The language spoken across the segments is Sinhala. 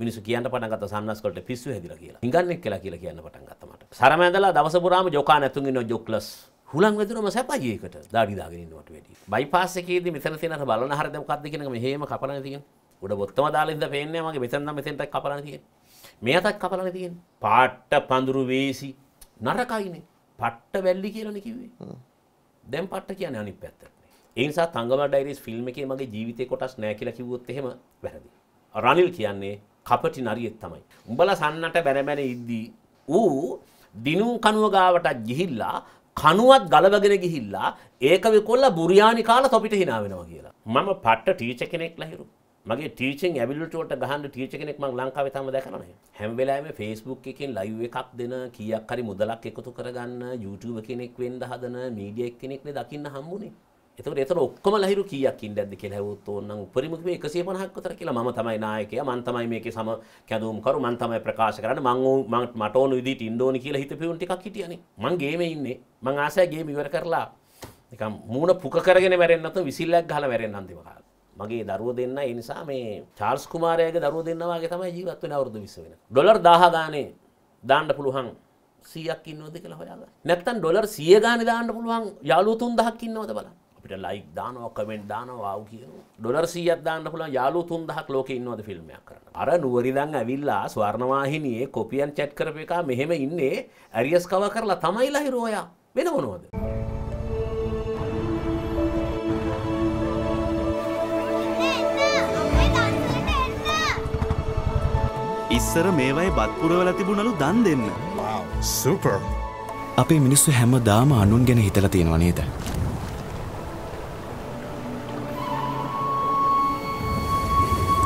මිනිස්සු කියන්න පටන් ගත්තා සම්නස්කොල්ට පිස්සු හැදිලා කියලා. හිඟන්නේක් කියලා කියලා කියන්න පටන් ගත්තා මට. සරම ඇඳලා දවස පුරාම ජොකා නැතුන් ඉන්න ජොක්ලස්. හුලන් වැදුනම සැපයි ඒකට. දාඩි දාගෙන ඉන්නවට වැඩිය. බයිපාස් එකේදී මෙතන තියෙන අර බලන හරියද මොකද්ද කියන එක මෙහෙම කපලානේ තියෙන්නේ. උඩ බොත්තම දාලා ඉඳලා පේන්නේ මගේ මෙතන නම් මෙතෙන්ට කපලානේ තියෙන්නේ. මේ අතක් කපලානේ තියෙන්නේ. පාට්ට පඳුරු වේසි නරකයිනේ. පට්ට වැල්ලි කියලානේ කිව්වේ. දැන් පට්ට කියන්නේ අනිත් පැත්තට. ඒ නිසා තංගම ඩයිරීස් ෆිල්ම් එකේ මගේ ජීවිතේ කොටස් නැහැ කියලා කිව්වොත් එහෙම වැරදි. රනිල් කියන්නේ කපටි නරියෙක් තමයි. උඹලා සන්නට බැරමැන ඉද්දී ඌ දිනුම් කනුව ගාවට ගිහිල්ලා කනුවත් ගලවගෙන ගිහිල්ලා ඒක විකොල්ලා බුරියානි කාලා තොපිට hina වෙනවා කියලා. මම පට්ට ටීචර් කෙනෙක් ලහිරු. මගේ ටීචින් ඇබිලිටි වලට ගහන්න ටීචර් කෙනෙක් මම ලංකාවේ තාම දැකලා නැහැ. හැම වෙලාවෙම Facebook එකෙන් live එකක් දෙන කීයක් හරි මුදලක් එකතු කරගන්න YouTuber කෙනෙක් වෙන්න හදන මීඩියා කෙනෙක් නේ දකින්න හම්බුනේ. එතකොට එතන ඔක්කොම ලහිරු කීයක් ඉන්න ඇද්ද කියලා හැවොත් ඕනනම් උපරිම කිව්වේ 150ක් විතර කියලා මම තමයි නායකයා මම තමයි මේකේ සම කැඳවුම්කරු මම තමයි ප්‍රකාශ කරන්නේ මම මට ඕන විදිහට ඉන්න ඕනි කියලා හිතපු උන් ටිකක් හිටියානේ මං ගේමේ ඉන්නේ මං ආසයි ගේම ඉවර කරලා නිකන් මූණ පුක කරගෙන මැරෙන්න නැත්නම් විසිල්ලක් ගහලා මැරෙන්න අන්තිම කාලේ මගේ දරුව දෙන්න ඒ නිසා මේ චාල්ස් කුමාරයාගේ දරුව දෙන්නවාගේ තමයි ජීවත් වෙන අවුරුදු 20 වෙනකම්. ඩොලර් 1000 ගානේ දාන්න පුළුවන් 100ක් ඉන්නවද කියලා හොයාගන්න. නැත්තම් ඩොලර් 100 ගානේ දාන්න පුළුවන් යාළුවෝ 3000ක් ඉන්නවද බලන්න. අපිට ලයික් දානවා කමෙන්ට් දානවා ආව් කියනවා. ඩොලර් 100ක් දාන්න පුළුවන් යාළුවෝ 3000ක් ලෝකේ ඉන්නවද ෆිල්ම් එකක් කරන්න. අර නුවරින්දන් ඇවිල්ලා ස්වර්ණවාහිනියේ කොපියන් චැට් කරපු එකා මෙහෙම ඉන්නේ ඇරියස් කව කරලා තමයි ලහිරෝ ඔයා. වෙන මොනවද? ඉස්සර මේවයි බත්පුරවල තිබුණලු දන් දෙන්න සුපර් අපේ මිනිස්සු හැම දාම අනුන් ගැන හිතල තියෙනවා නේද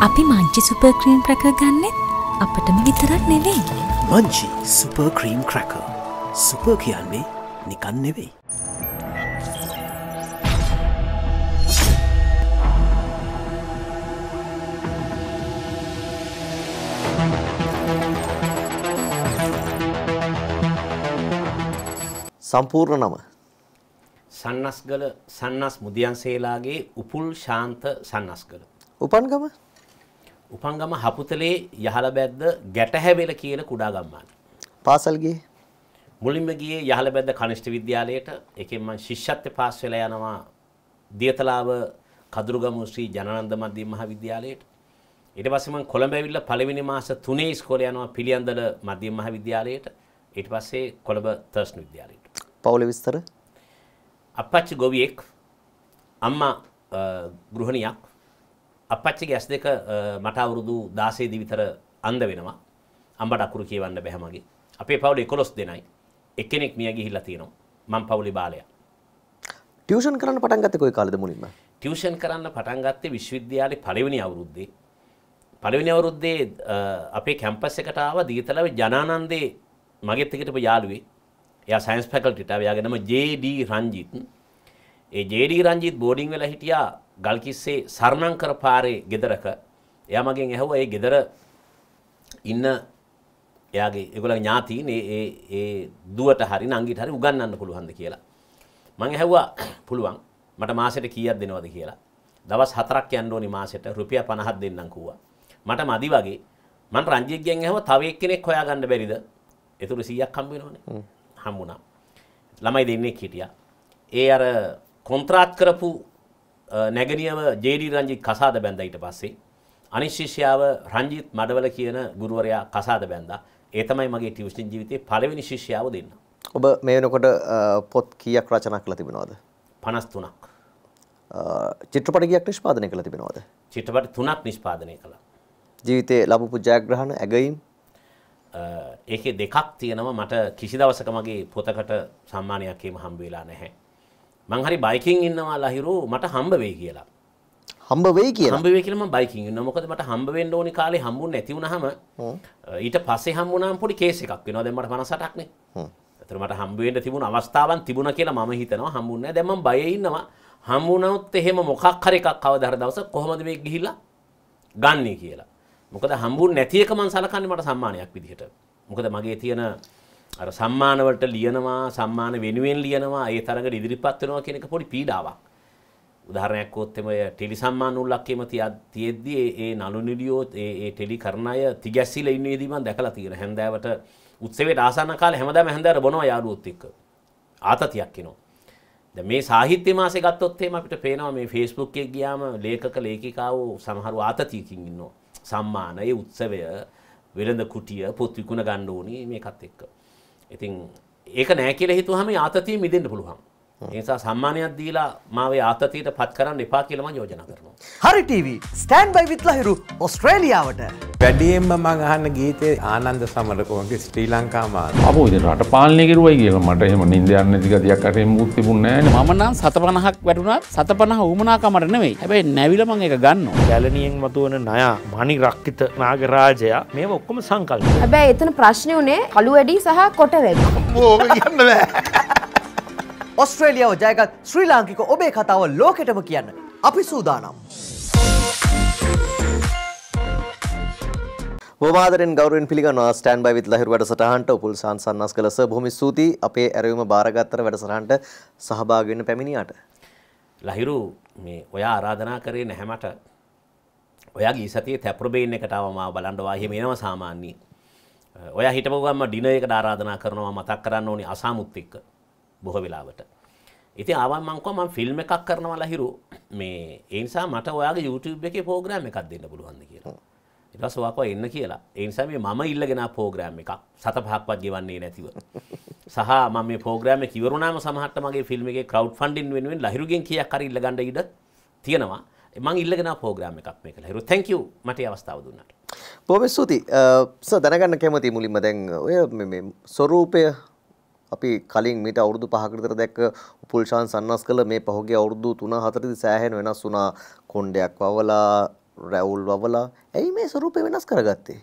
අපි මංචි සුපර් ක්‍රීම් ක්‍රැකර් ගන්නෙත් අපටම විතරක් නෙවෙයි. Munchee super cream cracker. Super කියන්නේ නිකන් නෙවෙයි. සම්පූර්ණ නම සන්නස්ගල සන්නස් මුදියන්සේලාගේ උපුල් ශාන්ත සන්නස්ගල උපන්ගම උපංගම හපුතලේ යහල බැද්ද ගැටහැවෙල කියන කුඩා ගම්මාන. පාසල්ගේ මුලින්ම ගියේ යහල බැද්ද කනිෂ්ඨ විද්‍යාලයට එකෙන් මම ශිෂ්‍යත්ව පාස් වෙලා යනවා දියතලාව කදුරුගම ශ්‍රී ජනනන්ද මධ්‍ය මහවිද්‍යාලයට ඊට පස්සේ මම කොළඹ ඇවිල්ලා පළවෙනි මාස 3 ඉස්කෝලේ යනවා පිළියන්දල මධ්‍ය මහවිද්‍යාලයට ඊට පස්සේ කොළඹ තර්ස්න විද්‍යාලයට පවුලේ විස්තර අපච්චි ගොවියෙක් අම්මා ගෘහණියක් අපච්චිගේ ඇස් දෙක මට අවුරුදු 16 දී විතර අඳ වෙනවා. අම්මට අකුරු කියවන්න බැහැ මගේ. අපේ පවුලේ 11 දෙනයි. එක්කෙනෙක් මිය ගිහිල්ලා තියෙනවා. මම පවුලේ බාලයා. ටියුෂන් කරන්න පටන් ගත්තේ කොයි කාලෙද මුලින්ම? ටියුෂන් කරන්න පටන් ගත්තේ විශ්වවිද්‍යාලේ පළවෙනි අවුරුද්දේ. පළවෙනි අවුරුද්දේ අපේ කැම්පස් එකට ආවා දීතලව ජනානන්දේ මගෙත් එක්ක හිටපු යාළුවේ. එයා සයන්ස් ෆැකල්ටිට ආව. එයාගේ නම JD රංජිත්. ඒ JD රංජිත් බෝඩින් වෙලා හිටියා ගල්කිස්සේ සරණංකර පාරේ ගෙදරක එයා මගෙන් ඇහුවා ඒ ගෙදර ඉන්න එයාගේ ඒගොල්ලගේ ඥාතීන් ඒ ඒ ඒ දුවට හරි නංගිට හරි උගන්වන්න පුළුවන්ද කියලා. මං ඇහුවා පුළුවන්. මට මාසෙට කීයක් දෙනවද කියලා. දවස් 4ක් යන්න ඕනි මාසෙට රුපියල් 50ක් දෙන්නම් කිව්වා. මට මදි වගේ මං රංජිත්ගෙන් ඇහුවා තව එක්කෙනෙක් හොයාගන්න බැරිද? ඒතුරු 100ක් හම්බ වෙනවනේ. හම්බුණා. ළමයි දෙන්නේ හිටියා. ඒ අර කොන්ත්‍රාත් කරපු නැගනියම ජේඩී රංජි කසාද බැඳයිට පස්සේ අනිශිෂ්‍යාව රංජිත් මඩවල කියන ගුරුවරයා කසාද බැඳා ඒ තමයි මගේ ටියුෂන් ජීවිතේ පළවෙනි ශිෂ්‍යාව දෙන්න. ඔබ මේ වෙනකොට පොත් කීයක් රචනා කළා තිබෙනවද? 53ක්. චිත්‍රපට කීයක් නිෂ්පාදනය කළා තිබෙනවද? චිත්‍රපට 3ක් නිෂ්පාදනය කළා. ජීවිතේ ලැබපු ජයග්‍රහණ ඇගීම් ඒකේ දෙකක් තියෙනවා මට කිසි දවසක මගේ පොතකට සම්මානයක් එහෙම හම්බ වෙලා නැහැ. මං හරි බයිකින් ඉන්නවා ලහිරු මට හම්බ වෙයි කියලා. හම්බ වෙයි කියලා හම්බ වෙයි කියලා මම බයිකින් ඉන්නවා මොකද මට හම්බ වෙන්න ඕනි කාලේ හම්බුනේ නැති වුනහම ඊට පස්සේ හම්බුනාම පොඩි කේස් එකක් වෙනවා දැන් මට 58ක් නේ. ඒතර මට හම්බ වෙන්න තිබුණු අවස්ථාවන් තිබුණා කියලා මම හිතනවා හම්බුන්නේ නැහැ. දැන් මම බයේ ඉන්නවා. හම්බුනොත් එහෙම මොකක් හරි එකක් කවදා හරි දවසක් කොහොමද මේ ගිහිල්ලා ගන්නේ කියලා. මොකද හම්බුනේ නැති එක මම සලකන්නේ මට සම්මානයක් විදිහට. මොකද මගේ තියෙන අර සම්මානවලට ලියනවා සම්මාන වෙනුවෙන් ලියනවා ඒ තරඟට ඉදිරිපත් වෙනවා කියන එක පොඩි පීඩාවක්. උදාහරණයක් කිව්වොත් එම ටෙලි සම්මාන උල්ලක්කේම තියෙද්දි ඒ නළු නිලියෝ ඒ ඒ ටෙලි කරන අය තිගැස්සීලා ඉන්නේදී මම දැකලා තියෙනවා. හැන්දෑවට උත්සවයට ආසන්න කාලේ හැමදාම හැන්දෑවට බොනවා යාළුවොත් එක්ක. ආතතියක් එනවා. දැන් මේ සාහිත්‍ය මාසේ ගත්තොත් එහෙම අපිට පේනවා මේ Facebook එකේ ගියාම ලේඛක ලේඛිකාවෝ සමහරව ආතතියකින් ඉන්නවා. සම්මාන, ඒ උත්සවය, වෙළඳ කුටිය, පොත් විකුණ ගන්න ඕනි මේකත් එක්ක. ඉතින් ඒක නෑ කියලා හිතුවහම ආතතිය මිදෙන්න පුළුවන්. ඒසා සම්මානයක් දීලා මාවේ ආතතියට පත් කරන්න එපා කියලම යෝජනා කරනවා. හරි TV ස්ටන් බයි විත්ලහිරු ඔස්ට්‍රේලියාවට. වැඩියෙන්ම මං අහන්න ගීතේ ආනන්ද සමරකෝගේ ශ්‍රී ලංකා මාත. අපෝ ඉතින් රට පාලනය කරුවයි කියලා මට එහෙම නිින්ද යන්නේ නැති ගතියක් අරේ මුත් තිබුණේ නැහැ. මම නම් 150ක් වැටුණත් 150 වුමනාකමට නෙවෙයි. හැබැයි නැවිලා මං ඒක ගන්නවා. ගැලණියෙන් මතුවන ණය මණි රක්කිත නාගරාජයා මේව ඔක්කොම සංකල්ප. හැබැයි එතන ප්‍රශ්නේ උනේ කළු වැඩි සහ කොට වැඩි. ඕක කියන්න බෑ. ඔස්ට්‍රේලියාව ජයගත් ශ්‍රී ලාංකික ඔබේ කතාව ලෝකෙටම කියන්න අපි සූදානම්. මාදරෙන් ගෞරෙන් පිළිගන්නවා ස්ටෑන් බයි විත් ලහිරු වැඩසටහනට උපුල් සංසන්නස් කළස බොහොම ස්තුතියි අපේ ඇරයුම බාරගත්තර වැඩසටහනට සහභාගී වෙන්න පැමිණියාට. ලහිරු මේ ඔයා ආරාධනා කරේ නැහැ මට. ඔයාගේ සතියේ තැප්‍රොබේන් එකට ආවම බලන්න වාහිය මේනම සාමාන්‍යයි. ඔයා හිටපු ගමන් ඩිනර් එකට ආරාධනා කරනවා මතක් කරන්න ඕනි අසාමුත් එක්ක. බොහෝ වෙලාවට. ඉතින් ආවම මං කිව්වා මම ෆිල්ම් එකක් කරනවා ලහිරු මේ ඒ නිසා මට ඔයාගේ YouTube එකේ ප්‍රෝග්‍රෑම් එකක් දෙන්න පුළුවන්ද කියලා. ඊට පස්සේ ඔයා කිව්වා එන්න කියලා. ඒ නිසා මේ මම ඉල්ලගෙන ආ ප්‍රෝග්‍රෑම් එකක් සත පහක්වත් ගෙවන්නේ නැතිව. සහ මම මේ ප්‍රෝග්‍රෑම් එක ඉවර වුණාම සමහරට මගේ ෆිල්ම් එකේ crowd funding වෙනුවෙන් ලහිරුගෙන් කීයක් හරි ඉල්ලගන්න ඉඩ තියෙනවා. මං ඉල්ලගෙන පෝග්‍රම එකක් මේ කළ හිරු තැක මට අවස්ථාව දුන්නට. පොම ස්තුති ස දැනගන්න කැමති මුලින්ම දැන් ඔය සොරූපය අපි කලින් මීට අවුරුදු 5කට විතර දැක්ක උපුල්ෂාන් සන්නස්කල මේ පහුගිය අවුරුදු 3 4 සෑහෙන වෙනස් වුණා කොණ්ඩයක් වවලා රැවුල් වවලා ඇයි මේ ස්වරූපය වෙනස් කරගත්තේ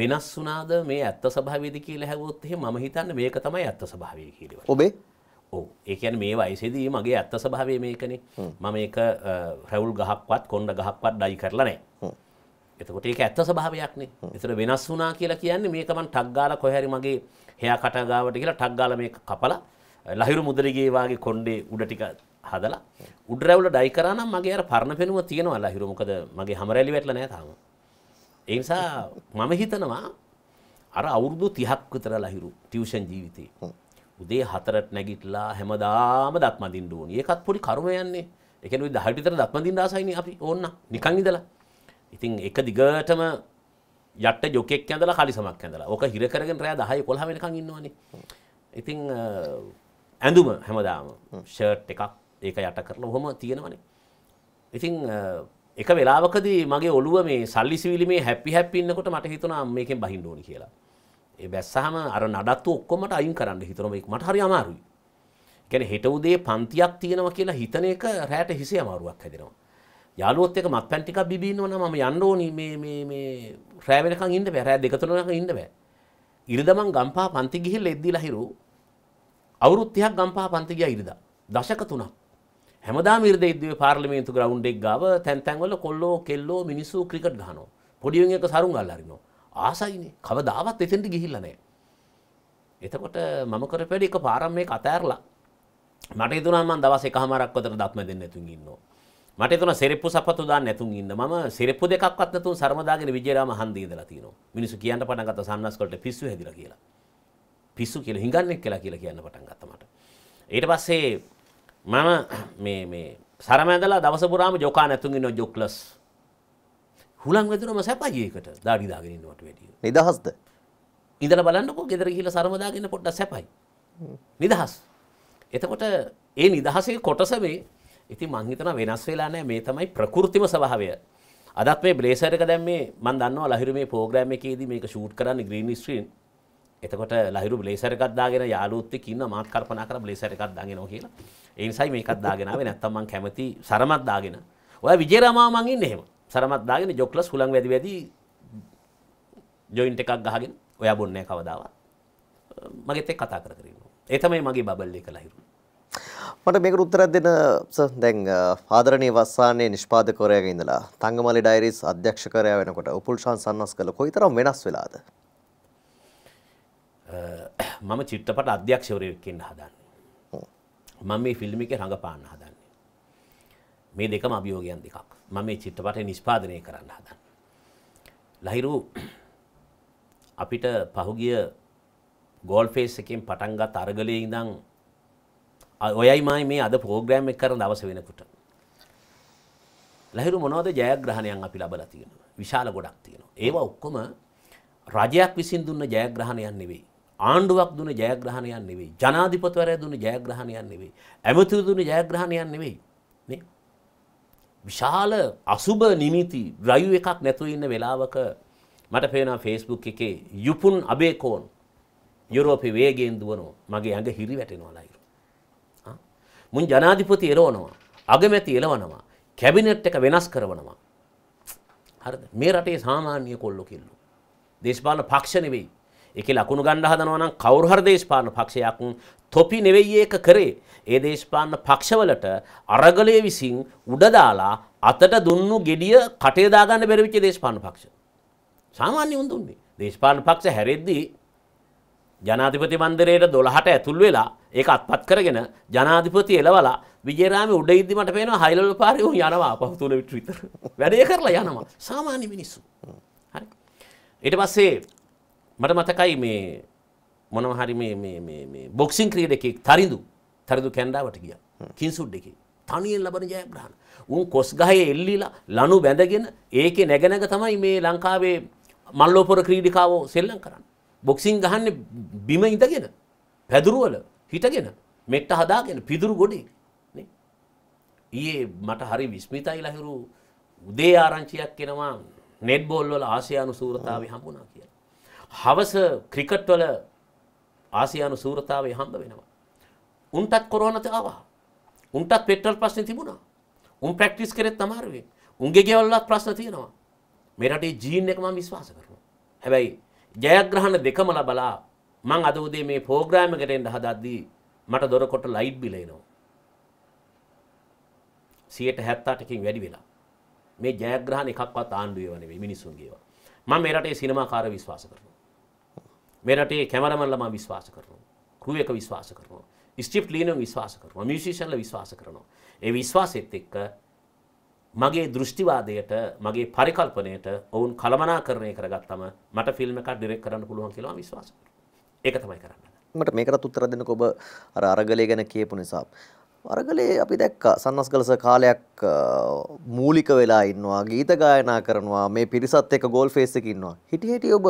වෙනස් වුණාද මේ ඇත්ත ස්වභාවයද කියලා හැවොත් එහෙම මම හිතන්නේ මේක තමයි ඇත්ත ස්වභාවය කියලා. ඔබේ ඔව් ඒ කියන්නේ මේ වයසේදී මගේ ඇත්ත ස්වභාවය මේකනේ. මම ඒක රැවුල් ගහක්වත් කොණ්ඩ ගහක්වත් ඩයි කරලා නැහැ. එතකොට ඒක ඇත්ත ස්වභාවයක්නේ. ඒතර වෙනස් වුණා කියලා කියන්නේ මේක මං ටක් ගාලා කොහේ හරි මගේ හෙයා කට ගාවට කියලා ටක් ගාලා මේක කපලා ලහිරු මුදලිගේ වාගේ කොණ්ඩේ උඩ ටික හදලා උඩ රැවුල ඩයි කරා නම් මගේ අර පරණ පෙනුම තියෙනවා ලහිරු මොකද මගේ හැම රැලි වැටලා නැහැ තාම. ඒ නිසා මම හිතනවා අර අවුරුදු 30ක් විතර ලහිරු ටියුෂන් ජීවිතේ. උදේ 4ට නැගිටලා හැමදාම දත් මදින්න ඕනේ. ඒකත් පොඩි කර්මයන්නේ. ඒ කියන්නේ 10ට විතර දත් මදින්න ආසයිනේ අපි ඕන්න නිකන් ඉඳලා. ඉතින් එක දිගටම යට ජොකෙක් ඇඳලා කලිසමක් ඇඳලා. ඕක හිර කරගෙන රෑ 10 11 වෙනකන් ඉන්නවනේ. ඉතින් ඇඳුම හැමදාම ෂර්ට් එකක් ඒක යට කරලා ඔහොම තියෙනවනේ. ඉතින් එක වෙලාවකදී මගේ ඔළුව මේ සල්ලි සිවිලි මේ හැපි හැපි ඉන්නකොට මට හිතුණා මේකෙන් බහින්න ඕනි කියලා. ඒ බැස්සහම අර නඩත්තු ඔක්කොමට අයින් කරන්න හිතනවා මේක මට හරි අමාරුයි. කියන්නේ හෙට උදේ පන්තියක් තියෙනවා කියලා හිතන එක රැට හිසේ අමාරුවක් හැදෙනවා. යාලුවොත් එක මත් පැන් ටිකක් බිබින්නවනම් මම යන්න ඕනි මේ මේ මේ රෑ වෙනකන් ඉන්න බෑ රෑ දෙක තුන වෙනකන් ඉන්න බෑ ඉරිදා මං ගම්පහ පන්ති ගිහිල්ලා එද්දිලා හිරු අවුරුදු 30ක් ගම්පහ පන්ති ගියා ඉරිදා දශක තුනක් හැමදාම ඉරිදා ඉද්දුවේ පාර්ලිමේන්තු ග්‍රවුන්ඩ් එක ගාව තැන් තැන් වල කොල්ලෝ කෙල්ලෝ මිනිස්සු ක්‍රිකට් ගහනවා පොඩි වෙන එක සරුංගල් අරිනවා ආසයිනේ කවදාවත් එතෙන්ට ගිහිල්ලා නැහැ එතකොට මම කරපු වැඩේ එක පාරම් මේක අතෑරලා මට හිතුණා මම දවස් එකහමාරක් අතර දත්ම දෙන්න නැතුන් ඉන්නවා මට එතන සෙරෙප්පු සපතු දාන්න නැතුන් ඉන්න මම සෙරෙප්පු දෙකක්වත් නැතුන් සර්මදාගෙන විජේරාම හන්දියේ ඉඳලා තිනවා මිනිස්සු කියන්න පටන් ගත්තා සන්නස් වලට පිස්සු හැදිලා කියලා පිස්සු කියලා හිඟන්නේ කියලා කියලා කියන්න පටන් ගත්තා මට ඊට පස්සේ මම මේ මේ සරම ඇඳලා දවස පුරාම ජොකා නැතුන් ඉන්න ජොක්ලස් හුලං වැදුනම සැපයියකට දාඩි දාගෙන ඉන්නවට වැඩිය නිදහස්ද ඉඳලා බලන්නකෝ ගෙදර ගිහිල්ලා සරම දාගෙන පොඩ්ඩක් සැපයි නිදහස් එතකොට ඒ නිදහසේ කොටස මේ ඉතින් මං හිතනවා වෙනස් වෙලා නැහැ මේ තමයි ප්‍රകൃතිම ස්වභාවය. අදත් මේ බ්ලේසර් එක දැන් මේ මං දන්නවා ලහිරු මේ ප්‍රෝග්‍රෑම් එකේදී මේක ෂූට් කරන්නේ green screen. එතකොට ලහිරු බ්ලේසර් එකක් දාගෙන යාළුවොත් එක්ක ඉන්න මාත් කල්පනා කරා බ්ලේසර් එකක් දාගෙනව කියලා. ඒ නිසායි මේකත් දාගෙන ආවේ නැත්තම් මං කැමති සරමත් දාගෙන. ඔයා විජේරාමා මං ඉන්නේ එහෙම. සරමත් දාගෙන ජොක්ලස් හුලං වැදි වැදි ජොයින්ට් එකක් ගහගෙන ඔයා බොන්නේ කවදාවත්. මගෙත් එක්ක කතා කර කර ඉන්නවා. ඒ තමයි මගේ බබල් එක ලහිරු. මට මේකට උත්තරයක් දෙන සර් දැන් ආදරණීය වස්සානයේ නිෂ්පාදකවරයාගේ ඉඳලා තංගමලි ඩයරිස් අධ්‍යක්ෂකවරයා වෙනකොට උපුල්ෂාන් සන්නස්කල කොයිතරම් වෙනස් වෙලාද? මම චිත්‍රපට අධ්‍යක්ෂවරයෙක් වෙන්න හදන්නේ. මම මේ ෆිල්ම් එකේ රඟපාන්න හදන්නේ. මේ දෙකම අභියෝගයන් දෙකක්. මම මේ චිත්‍රපටය නිෂ්පාදනය කරන්න හදන්නේ. ලහිරු අපිට පහුගිය ගෝල් ෆේස් එකෙන් පටන් ගත් අරගලයේ ඉඳන් ඔයයි මයි මේ අද ප්‍රෝග්‍රෑම් එක කරන දවස වෙනකොට. ලහිරු මොනවද ජයග්‍රහණයන් අපි ලබලා තියෙනවා. විශාල ගොඩක් තියෙනවා. ඒවා ඔක්කොම රජයක් විසින් දුන්න ජයග්‍රහණයක් නෙවෙයි. ආණ්ඩුවක් දුන ජයග්‍රහණයක් නෙවෙයි. ජනාධිපතිවරයා දුන ජයග්‍රහණයක් නෙවෙයි. ඇමතිවරු දුන ජයග්‍රහණයක් නෙවෙයි. නේ? විශාල අසුබ නිමිති රයු එකක් නැතුව ඉන්න වෙලාවක මට පේනවා Facebook එකේ යුපුන් අබේකෝන් යුරෝපේ වේගයෙන් දුවනවා. මගේ ඇඟ හිරි වැටෙනවා ලයිරු. මුන් ජනාධිපති එලවනවා. අගමැති එලවනවා. කැබිනට් එක වෙනස් කරවනවා. හරිද? මේ රටේ සාමාන්‍ය කොල්ලෝ කිල්ලෝ. දේශපාලන පක්ෂ නෙවෙයි. ඒකේ ලකුණු ගන්න හදනවා නම් කවුරු හරි දේශපාලන පක්ෂයක් තොපි නෙවෙයි ඒක කරේ. ඒ දේශපාලන පක්ෂවලට අරගලයේ විසින් උඩ දාලා අතට දුන්නු gediya කටේ දාගන්න බැරි වෙච්ච දේශපාලන පක්ෂ. සාමාන්‍ය උන් දුන්නේ. දේශපාලන පක්ෂ හැරෙද්දී ජනාධිපති මන්දිරයේ 12ට ඇතුල් වෙලා ඒක අත්පත් කරගෙන ජනාධිපති එලවලා විජේරාමේ උඩ ඉද්දි මට පේනවා හයිලවල පාරේ උන් යනවා අපහු තුන විතර විතර. වැඩේ කරලා යනවා. සාමාන්‍ය මිනිස්සු. හරි. ඊට පස්සේ මට මතකයි මේ මොනව හරි මේ මේ මේ මේ බොක්සින් ක්‍රීඩකෙක් තරිඳු තරිඳු කැනඩාවට ගියා. කින්සුඩ් එකේ. තනියෙන් ලබන ජයග්‍රහණ. උන් කොස් ගහේ එල්ලිලා ලනු බැඳගෙන ඒකේ නැගනක තමයි මේ ලංකාවේ මල්ලෝපොර ක්‍රීඩිකාවෝ සෙල්ලම් කරන්නේ. බොක්සින් ගහන්නේ බිම ඉඳගෙන. පැදුරුවල හිටගෙන මෙට්ට හදාගෙන පිදුරු ගොඩේ නේ ඊයේ මට හරි විස්මිතයි ලහිරු උදේ ආරංචියක් එනවා නෙට් බෝල් වල ආසියානු සූරතාවේ හම්බුණා කියලා. හවස ක්‍රිකට් වල ආසියානු සූරතාවේ හම්බ වෙනවා. උන්ටත් කොරෝනත ආවා. උන්ටත් පෙට්‍රල් ප්‍රශ්නේ තිබුණා. උන් ප්‍රැක්ටිස් කරෙත් අමාරුවෙන්. උන්ගේ ගෙවල්ලත් ප්‍රශ්න තියෙනවා. මේ රටේ ජීන් එක මම විශ්වාස කරනවා. හැබැයි ජයග්‍රහණ දෙකම ලබලා මං අද උදේ මේ පෝග්‍රෑම් එකට එන්න හදද්දී මට දොරකොට ලයිට් බිල එනවා. 178කින් වැඩි වෙලා. මේ ජයග්‍රහණ එකක්වත් ආණ්ඩුවේ ව නෙවෙයි මිනිසුන්ගේවා. මම මේ රටේ සිනමාකාර විශ්වාස කරනවා. මේ රටේ කැමරමන්ලා මම විශ්වාස කරනවා. ක්‍රූ එක විශ්වාස කරනවා. ස්ටිප් ලීනෝ විශ්වාස කරනවා. මියුසිෂියන්ලා විශ්වාස කරනවා. ඒ විශ්වාසෙත් එක්ක මගේ දෘෂ්ටිවාදයට මගේ පරිකල්පනයට ඔවුන් කළමනාකරණය කරගත්තම මට ෆිල්ම් එකක් ඩිරෙක්ට් කරන්න පුළුවන් කියලා විශ්වාස කරනවා. ඒක තමයි කරන්න. මට මේකටත් උත්තර දෙන්න ඔබ අර අරගලය ගැන කියපු නිසා. අරගලේ අපි දැක්ක සන්නස්ගලස කාලයක් මූලික වෙලා ඉන්නවා ගීත ගායනා කරනවා මේ පිරිසත් එක්ක ගෝල් ෆේස් එකේ ඉන්නවා. හිටි හිටි ඔබ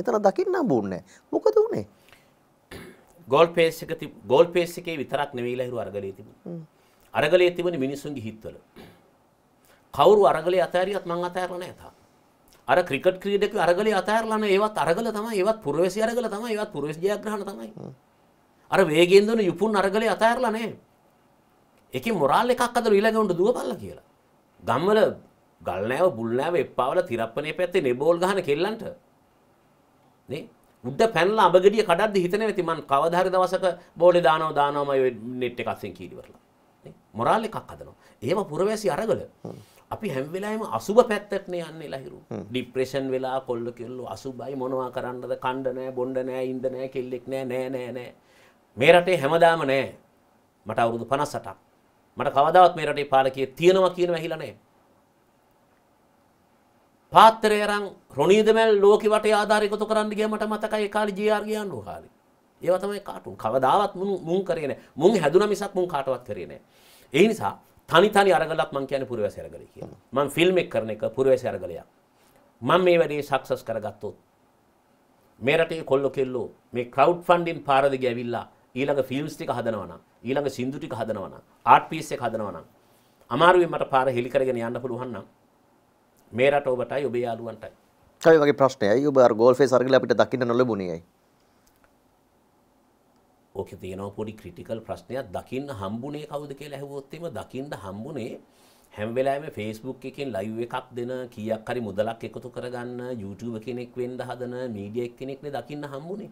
එතන දකින්න හම්බුන්නේ මොකද උනේ? ගෝල් ෆේස් එක ගෝල් ෆේස් එකේ විතරක් නෙවෙයිලා හිරු අරගලේ තිබුණා. අරගලේ තිබුණ මිනිසුන්ගේ හිත්වල. කවුරු අරගලේ අතෑරියත් මං අතෑරලා නැහැ තාම. අර ක්‍රිකට් ක්‍රීඩක අරගල අතෑරලන ඒවත් අරගල තමයි ඒවත් පුරවසි අරගල තමයි ඒවත් පුරවසි ජයග්‍රහණ තමයි. අර වේගෙන් දුන යුපුන් අරගලේ අතෑරලා නැහැ. ඒකේ මොරාල් එකක් අතර ඊළඟ උන්ට දුවපල්ලා කියලා. ගම්වල ගල් නැව බුල් නැව එප්පාවල තිරප්පනේ පැත්තේ නෙබෝල් ගහන කෙල්ලන්ට නේ උඩ පැනලා අඹගෙඩිය කඩද්දි හිතනේ ඇති මං කවදා හරි දවසක බෝලේ දානවා දානවාමයි නෙට් එකක් අස්සෙන් කීරිවරලා නේ මොරාල් එකක් හදනවා. එහෙම පුරවැසි අරගල. අපි හැම වෙලාවෙම අසුබ පැත්තටනේ යන්නේ ලහිරු. ડિප්‍රෙෂන් වෙලා කොල්ල කෙල්ලෝ අසුබයි මොනවා කරන්නද කණ්ඩ නෑ බොණ්ඩ නෑ ඉඳ නෑ කෙල්ලෙක් නෑ නෑ නෑ නෑ. මේ රටේ හැමදාම නෑ. මට අවුරුදු 58ක්. මට කවදාවත් මේ රටේ පාලකයේ තියනවා කියන වැහිලා නෑ. පාත්‍රය අරන් රොණීදමල් ලෝකෙ වටේ ආධාර එකතු කරන්න ගියා මට මතකයි ඒ කාලේ ජී.ආර් ගියන්නෝ කාලේ. ඒවා තමයි කාටුන්. කවදාවත් මුන් මුන් කරේ නෑ. මුන් හැදුනා මිසක් මුන් කාටවත් කරේ නෑ. ඒ නිසා තනි තනි අරගලක් මං කියන්නේ පුරවැසි අරගලය කියලා. මං ෆිල්ම් එක කරන එක පුරවැසි අරගලයක්. මම මේ වැඩේ සක්සස් කරගත්තොත් මේ රටේ කොල්ලෝ කෙල්ලෝ මේ ක්‍රවුඩ් ෆන්ඩින් පාර දිගේ ඇවිල්ලා ඊළඟ ෆිල්ම්ස් ටික හදනවා නම් ඊළඟ සින්දු ටික හදනවා නම් ආර්ට් පීස් එක හදනවා නම් අමාරුවෙන් මට පාර හෙලි කරගෙන යන්න පුළුවන් නම් මේ රට ඔබටයි ඔබේ යාළුවන්ටයි. කවි වගේ ප්‍රශ්නයයි ඔබ අර ගෝල්ෆේ සර්ගල අපිට දකින්න නොලැබුණේයි. ඕකේ තියෙනවා පොඩි ක්‍රිටිකල් ප්‍රශ්නයක් දකින්න හම්බුනේ කවුද කියලා ඇහුවොත් එimhe දකින්න හම්බුනේ හැම වෙලාවෙම Facebook එකෙන් live එකක් දෙන කීයක් හරි මුදලක් එකතු කරගන්න YouTube කෙනෙක් වෙන්න හදන මීඩියා එක්කෙනෙක්නේ දකින්න හම්බුනේ.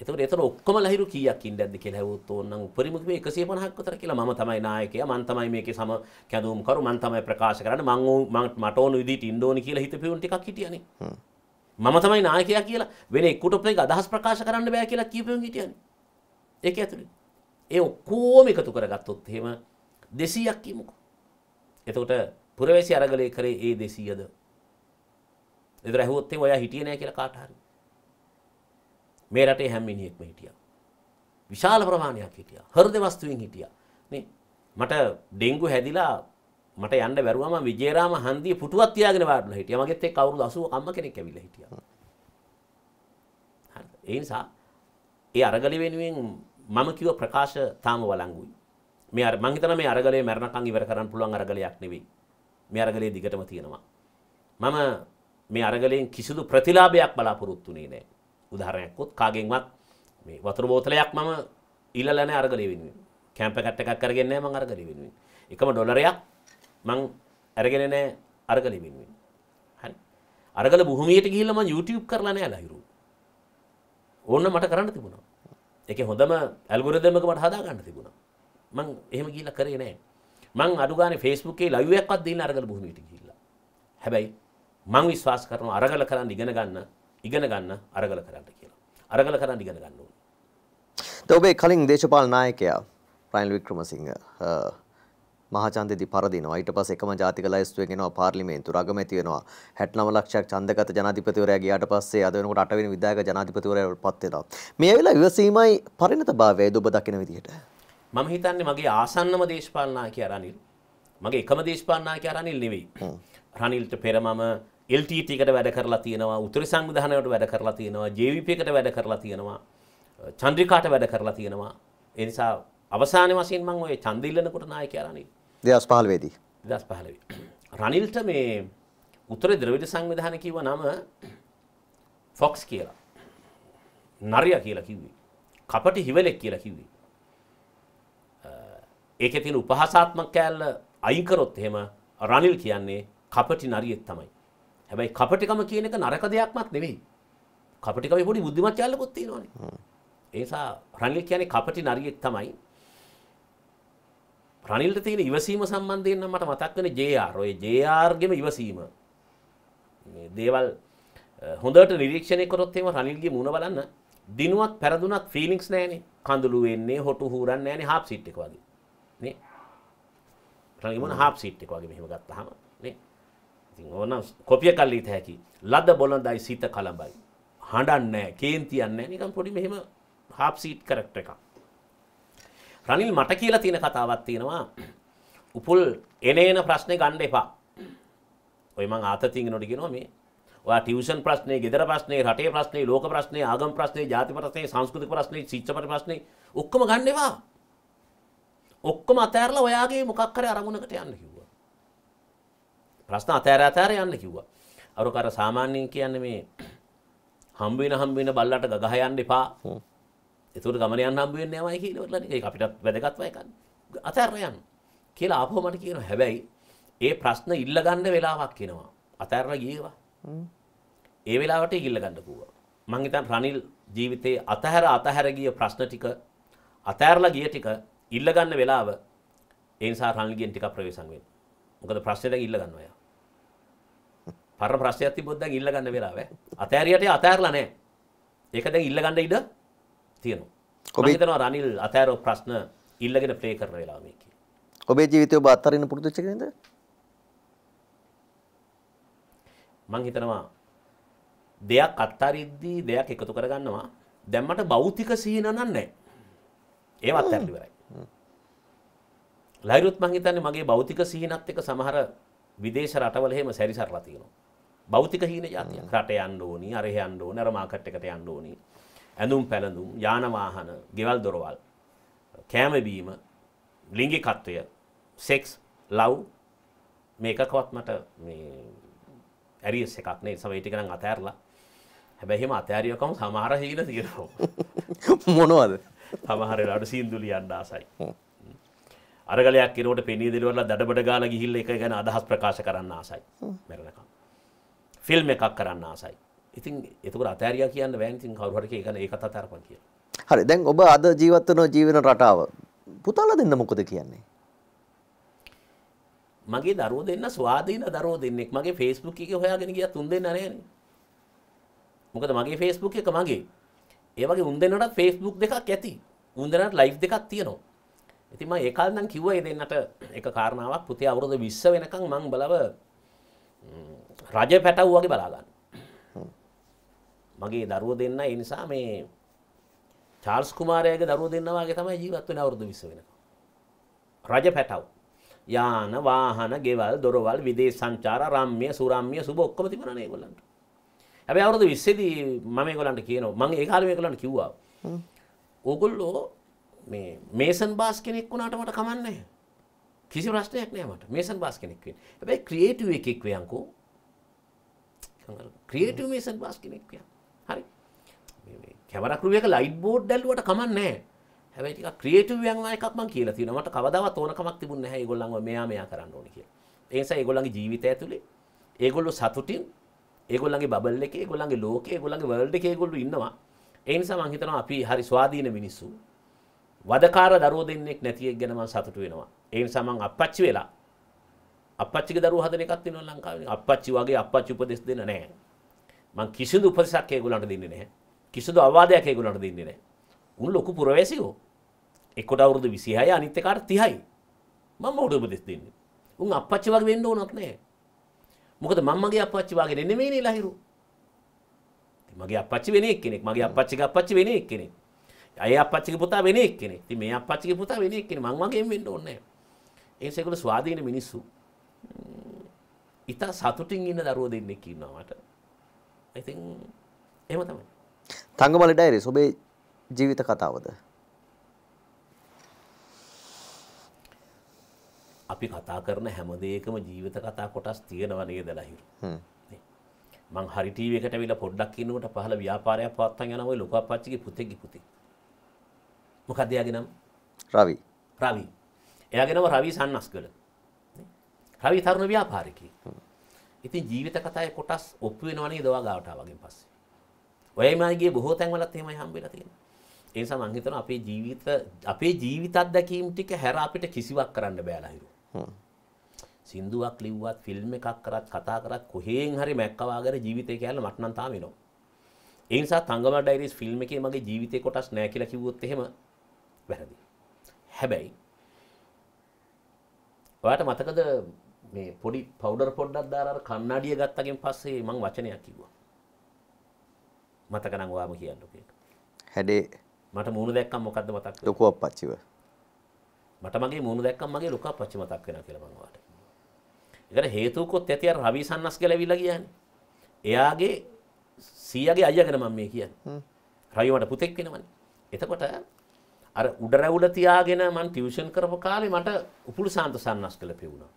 එතකොට එතන ඔක්කොම ලහිරු කීයක් ඉන්නද කියලා හෙවොත් ඕනනම් උපරිම කිව්වේ 150ක් අතර කියලා මම තමයි නායකයා මම තමයි මේකේ සම කැඳවුම් කරු මම තමයි ප්‍රකාශ කරන්නේ මම මට ඕන විදිහට ඉන්න ඕනේ කියලා හිතපෙවුන් ටිකක් හිටියනේ මම තමයි නායකයා කියලා වෙන එක්කුට එක අදහස් ප්‍රකාශ කරන්න බෑ කියලා කියපෙවුන් හිටියනේ ඒක ඇතුළේ. ඒ ඔක්කොම එකතු කරගත්තොත් එහෙම 200ක් කියමුකෝ. එතකොට පුරවැසි අරගලයේ කරේ ඒ 200ද? ඒතර ඇහුවොත් එහෙම ඔයා හිටියේ නැහැ කියලා කාට හරි. මේ රටේ හැම මිනිහෙක්ම හිටියා. විශාල ප්‍රමාණයක් හිටියා. හෘද වස්තුවෙන් හිටියා. නේ මට ඩෙන්ගු හැදිලා මට යන්න බැරුවම විජේරාම හන්දිය පුටුවක් තියාගෙන වාඩිලා හිටියා. මගෙත් එක්ක අවුරුදු 80 කම්ම කෙනෙක් ඇවිල්ලා හිටියා. හරි. ඒ නිසා ඒ අරගලේ වෙනුවෙන් මම කිව්ව ප්‍රකාශ තාම වළංගුයි. මේ අර මං හිතනවා මේ අරගලේ මරණකම් ඉවර කරන්න පුළුවන් අරගලයක් නෙවෙයි. මේ අරගලේ දිගටම තියෙනවා. මම මේ අරගලෙන් කිසිදු ප්‍රතිලාභයක් බලාපොරොත්තුුනේ නෑ. උදාහරණයක්කොත් කාගෙන්වත් මේ වතුර බෝතලයක් මම ඉල්ලලා නෑ අරගලේ වෙනුවෙන්. කැම්ප එකට් එකක් අරගෙන නෑ මං අරගලේ වෙනුවෙන්. එකම ඩොලරයක් මං අරගෙන නෑ අරගලේ වෙනුවෙන්. හරි. අරගල භූමියට ගිහිල්ලා මම YouTube කරලා නෑ ලහිරු. ඕන්න මට කරන්න තිබුණා. එක හොඳම ඇල්ගුරදමකට හදාගන්න තිබුණා. මං එහෙම ගිල කරේ නෑ මං අඩුගාන ෆෙස්බුකේ ලයිවක්වත් දින අරගල බොහමට ගිල්ල. හැබැයි මං විශ්වාස කරන අරගල කරන්න ඉගෙන ගන්න ඉගෙන ගන්න අරගල කරන්න කියලා. අරගල කරන්න ඉගෙන ගන්න ඕන. ඔබේ කලින් දේශපාල නායකයා ප්‍රයින් වික්‍රමසිංහ මහාචන්දෙදි පරදිනවා. ඊට පස්සේ එකම ජාතික ලැයිස්තුවෙන් එනවා පාර්ලිමේන්තු. රගමැති වෙනවා. 69 ලක්ෂයක් ඡන්දගත ජනාධිපතිවරයා ගියාට පස්සේ අද වෙනකොට 8 වෙනි විධායක ජනාධිපතිවරයා පත් වෙනවා. මේ වෙලාව ඉවසීමයි පරිණතභාවයද ඔබ දකින විදිහට. මම හිතන්නේ මගේ ආසන්නම දේශපාලනායකයා රනිල්. මගේ එකම දේශපාලනායකයා රනිල් නෙවෙයි. රනිල්ට පෙර මම එල්ටීටකට වැඩ කරලා තියෙනවා උතුර සංවිධානයට වැඩ කරලා තියෙනවා ජවිපකට වැඩ කරලා තියෙනවා චන්ද්‍රිකාට වැඩ කරලා තියෙනවා එනිසා අවසාන වශයෙන් මං ඔය චන්දිල්ලනකොට නාය කියරන්නේ දෙදස් පහලවේදී. දස් පහල රනිල්ට මේ උත්තර ද්‍රවිඩ සංවිධාන කිව නම ෆොක්ස් කියලා නරයා කියලා කිව්වේ කපට හිවලෙක් කියලා කිව්වේ ඒක තියෙන උපහාසාත්මක කෑල්ල අයින් කරොත් එහෙම රනිල් කියන්නේ කපටි නරියෙක් තමයි හැබැයි කපටිකම කියන එක නරක දෙයක්මත් නෙවෙයි කපටිකම පොඩි බුද්ධිමත් කෑල්ලකුත් තියෙනවානේ ඒ නිසා රනිල් කියන්නේ කපටි නරියෙක් තමයි රනිල්ට තියෙන ඉවසීම සම්බන්ධයෙන් නම් මට මතක් වෙන JR ඔය JR ගෙම ඉවසීම මේ දේවල් හොඳට නිරීක්ෂණය කරොත් එහෙම රනිල්ගේ මුණ බලන්න දිනුවක් පෙරදුනක් ෆීලිංග්ස් නැහැනේ කඳුළු වෙන්නේ හොටු හූරන්නේ නැහැනේ හාෆ් සීට් එක වගේ නේ රනිල් මොන හාෆ් සීට් එක වගේ මෙහෙම ගත්තාම නේ ඉතින් ඕනම් කොපිය කල්ලිත හැකි ලද බොළඳයි සිත කලඹයි හඬන්නේ නැහැ කේන්තියක් නැහැ නිකන් පොඩි මෙහෙම හාෆ් සීට් කැරක්ටර් එකක් රනිල් මට කියලා තියෙන කතාවක් තියෙනවා උපුල් එනේන ප්‍රශ්නේ ගන්න එපා. ඔය මං ආතතියනට කියනවා මේ ඔයා ටියුෂන් ප්‍රශ්නේ, ගෙදර ප්‍රශ්නේ, රටේ ප්‍රශ්නේ, ලෝක ප්‍රශ්නේ, ආගම් ප්‍රශ්නේ, ජාති ප්‍රශ්නේ, සංස්කෘතික ප්‍රශ්නේ, ශික්ෂණ ප්‍රශ්නේ ඔක්කොම ගන්න එපා. ඔක්කොම අතෑරලා ඔයාගේ මොකක් හරි අරමුණකට යන්න කිව්වා. ප්‍රශ්න අතෑර අතෑර යන්න කිව්වා. අර කර සාමාන්‍යයෙන් කියන්නේ මේ හම්බ වෙන හම්බ වෙන බල්ලට ගගහ යන්න එපා. එතුට ගමනයන් හම්බුවෙන් යමයි කියලවටලන එක අපිටත් වැදගත්ව එකන්න අතැරයන් කියලා අපහෝ මට කියන හැබැයි ඒ ප්‍රශ්න ඉල්ලගන්න වෙලාවක් කියෙනවා අතැරල ගියවා ඒ වෙලාවට ඉල්ලගන්නකුව මංගේතන් රනිල් ජීවිතයේ අතහැර අතහැර ගිය ප්‍රශ්න ටික අතෑරලා ගිය ටික ඉල්ලගන්න වෙලාව ඒනිසා රනිල්ගෙන් ටික ප්‍රවේශන් වෙන මොකද ප්‍රශ්නයට ඉල්ලගන්න ඔය පර ප්‍රශ්නයක් තිබොත් දැන් ඉල්ලගන්න වෙලාව අතෑරියට අතෑරලා නැහැ ඒක දැන් ඉල්ලගන්න ඉඩ තියෙනවා මම හිතනවා රනිල් අතෑරෝ ප්‍රශ්න ඉල්ලගෙන ප්ලේ කරන වෙලාව මේකේ ඔබේ ජීවිතය ඔබ අත්හරින්න පුරුදු වෙච්ච කෙනෙක්ද මම හිතනවා දෙයක් අත්හරිද්දී දෙයක් එකතු කරගන්නවා දැන් මට භෞතික සිහින නැහැ ඒව අත්හැරලා ඉවරයි ලයිරුත් මං හිතන්නේ මගේ භෞතික සිහිනත් එක්ක සමහර විදේශ රටවල එහෙම සැරිසරලා තියෙනවා. භෞතික හීන જાතියක්. රට යන්න ඕනි, අර යන්න ඕනි, අර මාකට් එකට යන්න ඕනි. ඇඳුම් පැළඳුම් යානවාහන ගෙවල් දොරවල් කෑමබීම ලිංගිකත්වය සෙක්ස් ලව් මේකකවත් මට ඇරියස් එකක් නේ සමයිටිකන අතෑරලා හැබැහිම අතෑරියකම සමහර හිල තියෙනවා මොනවද සමහරලාට සින්දුලි අන්ඩාසයි අරගලයක් කිරට පෙනී දෙරවල දඩබඩ ගාල ගිහිල්ල එක ගැන අදහස් ප්‍රකාශ කරන්න ආසයි මෙරනකම් ෆිල්ම් එකක් කරන්න ආසයි ඉතින් එතකොට අතෑරියා කියන්න බෑනේ ඉතින් කවුරු හරි කියන ඒ කතා තරපන් කියලා. හරි දැන් ඔබ අද ජීවත් වෙන ජීවන රටාව පුතාලා දෙන්න මොකද කියන්නේ? මගේ දරුවෝ දෙන්න ස්වාධීන දරුවෝ දෙන්නෙක් මගේ Facebook එකේ හොයාගෙන ගියා තුන් දෙන්න නෑනේ. මොකද මගේ Facebook එක මගේ. ඒ වගේ උන් දෙන්නටත් Facebook දෙකක් ඇති. උන් දෙන්නට live දෙකක් තියෙනවා. ඉතින් මම ඒ කාලේ නම් කිව්වා ඒ දෙන්නට එක කාරණාවක් පුතේ අවුරුදු 20 වෙනකන් මං බලව රජ පැටවු වගේ බලා ගන්න. මගේ දරුව දෙන්න ඒ නිසා මේ චාල්ස් කුමාරයාගේ දරුව දෙන්නවාගේ තමයි ජීවත් වෙන අවුරුදු 20 වෙනකම්. රජ පැටව්. යාන වාහන ගෙවල් දොරවල් විදේශ සංචාර රම්ම්‍ය සුරම්ම්‍ය සුබ ඔක්කොම තිබුණා නේ ඒගොල්ලන්ට. හැබැයි අවුරුදු 20 දී මම ඒගොල්ලන්ට කියනවා මම ඒ කාලේ මේගොල්ලන්ට කිව්වා. ඕගොල්ලෝ මේ මේසන් බාස් කෙනෙක් වුණාට මට කමන්නේ නැහැ. කිසි ප්‍රශ්නයක් නෑ මට මේසන් බාස් කෙනෙක් වෙන්න. හැබැයි ක්‍රියේටිව් එකෙක් වෙයන්කෝ. ක්‍රියේටිව් මේසන් බාස් කෙනෙක් වෙයන්. හරි කැමරක්‍රියක ලයිට් බෝඩ් දැල්ලුවට කමන්නෑ හැබයි ක්‍රේටවියන් එකක්ම කියලා තිනමට කවදාවත් ඕනකමක් තිබුණ හැ ගොල්ලන්ව මෙයා මෙයා කරන්න ඕන කිය ඒසා ඒගොල්ලන්ගේ ජීවිත ඇතුළේ ඒගොල්ලො සතුටින් ඒගොල්ලගේ බල් එක ගොල්ලන්ගේ ලෝක ගොල්ලගේ වල්ඩ එක ගොල්ලු ඉන්නවා එනිසා මංහිතන අපි හරි ස්වාධීන මිනිස්සු වදකාර දරුව දෙන්නෙක් නැතියෙක් ගැනම සතුට වෙනවා එන් සමන් අපච්චි වෙලා අපච්චි දරු හදනකත් න ලංකාව අපච්චි වගේ අපච්චි උපදෙස් දෙන නෑ මං කිසිදු උපදෙසක් ඒගොල්ලන්ට දෙන්නේ නැහැ. කිසිදු අවවාදයක් ඒගොල්ලන්ට දෙන්නේ නැහැ. උන් ලොකු පුරවැසියෝ. එක්කොට අවුරුදු 26යි අනිත් එකාට 30යි. මම මොකට උපදෙස් දෙන්නේ? උන් අප්පච්චි වගේ වෙන්න ඕනක් නැහැ. මොකද මම මගේ අප්පච්චි වගේ නෙමෙයිනේ ලහිරු. මගේ අප්පච්චි වෙන එක්කෙනෙක්. මගේ අප්පච්චිගේ අප්පච්චි වෙන එක්කෙනෙක්. අය අප්පච්චිගේ පුතා වෙන එක්කෙනෙක්. ඉතින් මේ අප්පච්චිගේ පුතා වෙන එක්කෙනෙක්. මං වගේම වෙන්න ඕනේ නැහැ. ඒ නිසා ඒගොල්ලෝ ස්වාධීන මිනිස්සු. ඊට සතුටින් ඉන්න දරුවෝ දෙන්නෙක් ඉන්නවා මට. ඉතින් එහෙම තමයි. තංගමල ඩයරි ඔබේ ජීවිත කතාවද? අපි කතා කරන හැම දෙයකම ජීවිත කතා කොටස් තියෙනවා නේද ලහිරු. හ්ම්. මං හරි ටීවී එකට ඇවිල්ලා පොඩ්ඩක් ඉන්නකොට පහළ ව්‍යාපාරයක් පවත්වන්න යනවා ওই ලොකු අප්පච්චිගේ පුතේගේ පුතේ. මොකක්ද එයාගේ නම? රවි. රවි. එයාගේ නම රවි සන්නස්ගල. රවි තරුණ ව්‍යාපාරිකයෙක්. ඉතින් ජීවිත කතාවේ කොටස් ඔප්පු වෙනවා නේද ඔයාගාවට ආවගෙන් පස්සේ. ඔයයි ගිය බොහෝ තැන්වලත් එහෙමයි හම්බ වෙලා තියෙනවා. ඒ නිසා මම හිතනවා අපේ ජීවිත අපේ ජීවිත අත්දැකීම් ටික හැර අපිට කිසිවක් කරන්න බෑලා හිරු. සින්දුවක් ලිව්වත් ෆිල්ම් එකක් කරත් කතා කරත් කොහෙන් හරි මැක්කවාගර ජීවිතය කියලා මට නම් තාම එනවා. ඒ නිසා තංගම ඩයිරිස් ෆිල්ම් එකේ මගේ ජීවිතේ කොටස් නැහැ කියලා කිව්වොත් එහෙම වැරදි. හැබැයි ඔයාට මතකද මේ පොඩි පවුඩර් පොඩ්ඩක් දාලා අර කණ්ණාඩිය ගත්තකින් පස්සේ මම වචනයක් කිව්වා. මතක නම් ඔයාම කියන්නකෝ ඒක. හැඩේ මට මූණ දැක්කම මොකද්ද මතක් වෙන්නේ? ලොකු අප්පච්චිව. මට මගේ මූණ දැක්කම මගේ ලොකු අප්පච්චි මතක් වෙනවා කියලා මම ඔයාලට. ඒකට හේතුවකොත් ඇති අර රවි සන්නස් කියලා ඇවිල්ලා කියන්නේ. එයාගේ සීයාගේ අයියා ගැන මම මේ කියන්නේ. රවි මට පුතෙක් වෙනවනේ. එතකොට අර උඩ රැවුල තියාගෙන මම ටියුෂන් කරපු කාලේ මට උපුල් සාන්ත සන්නස් කියලා පෙවුණා.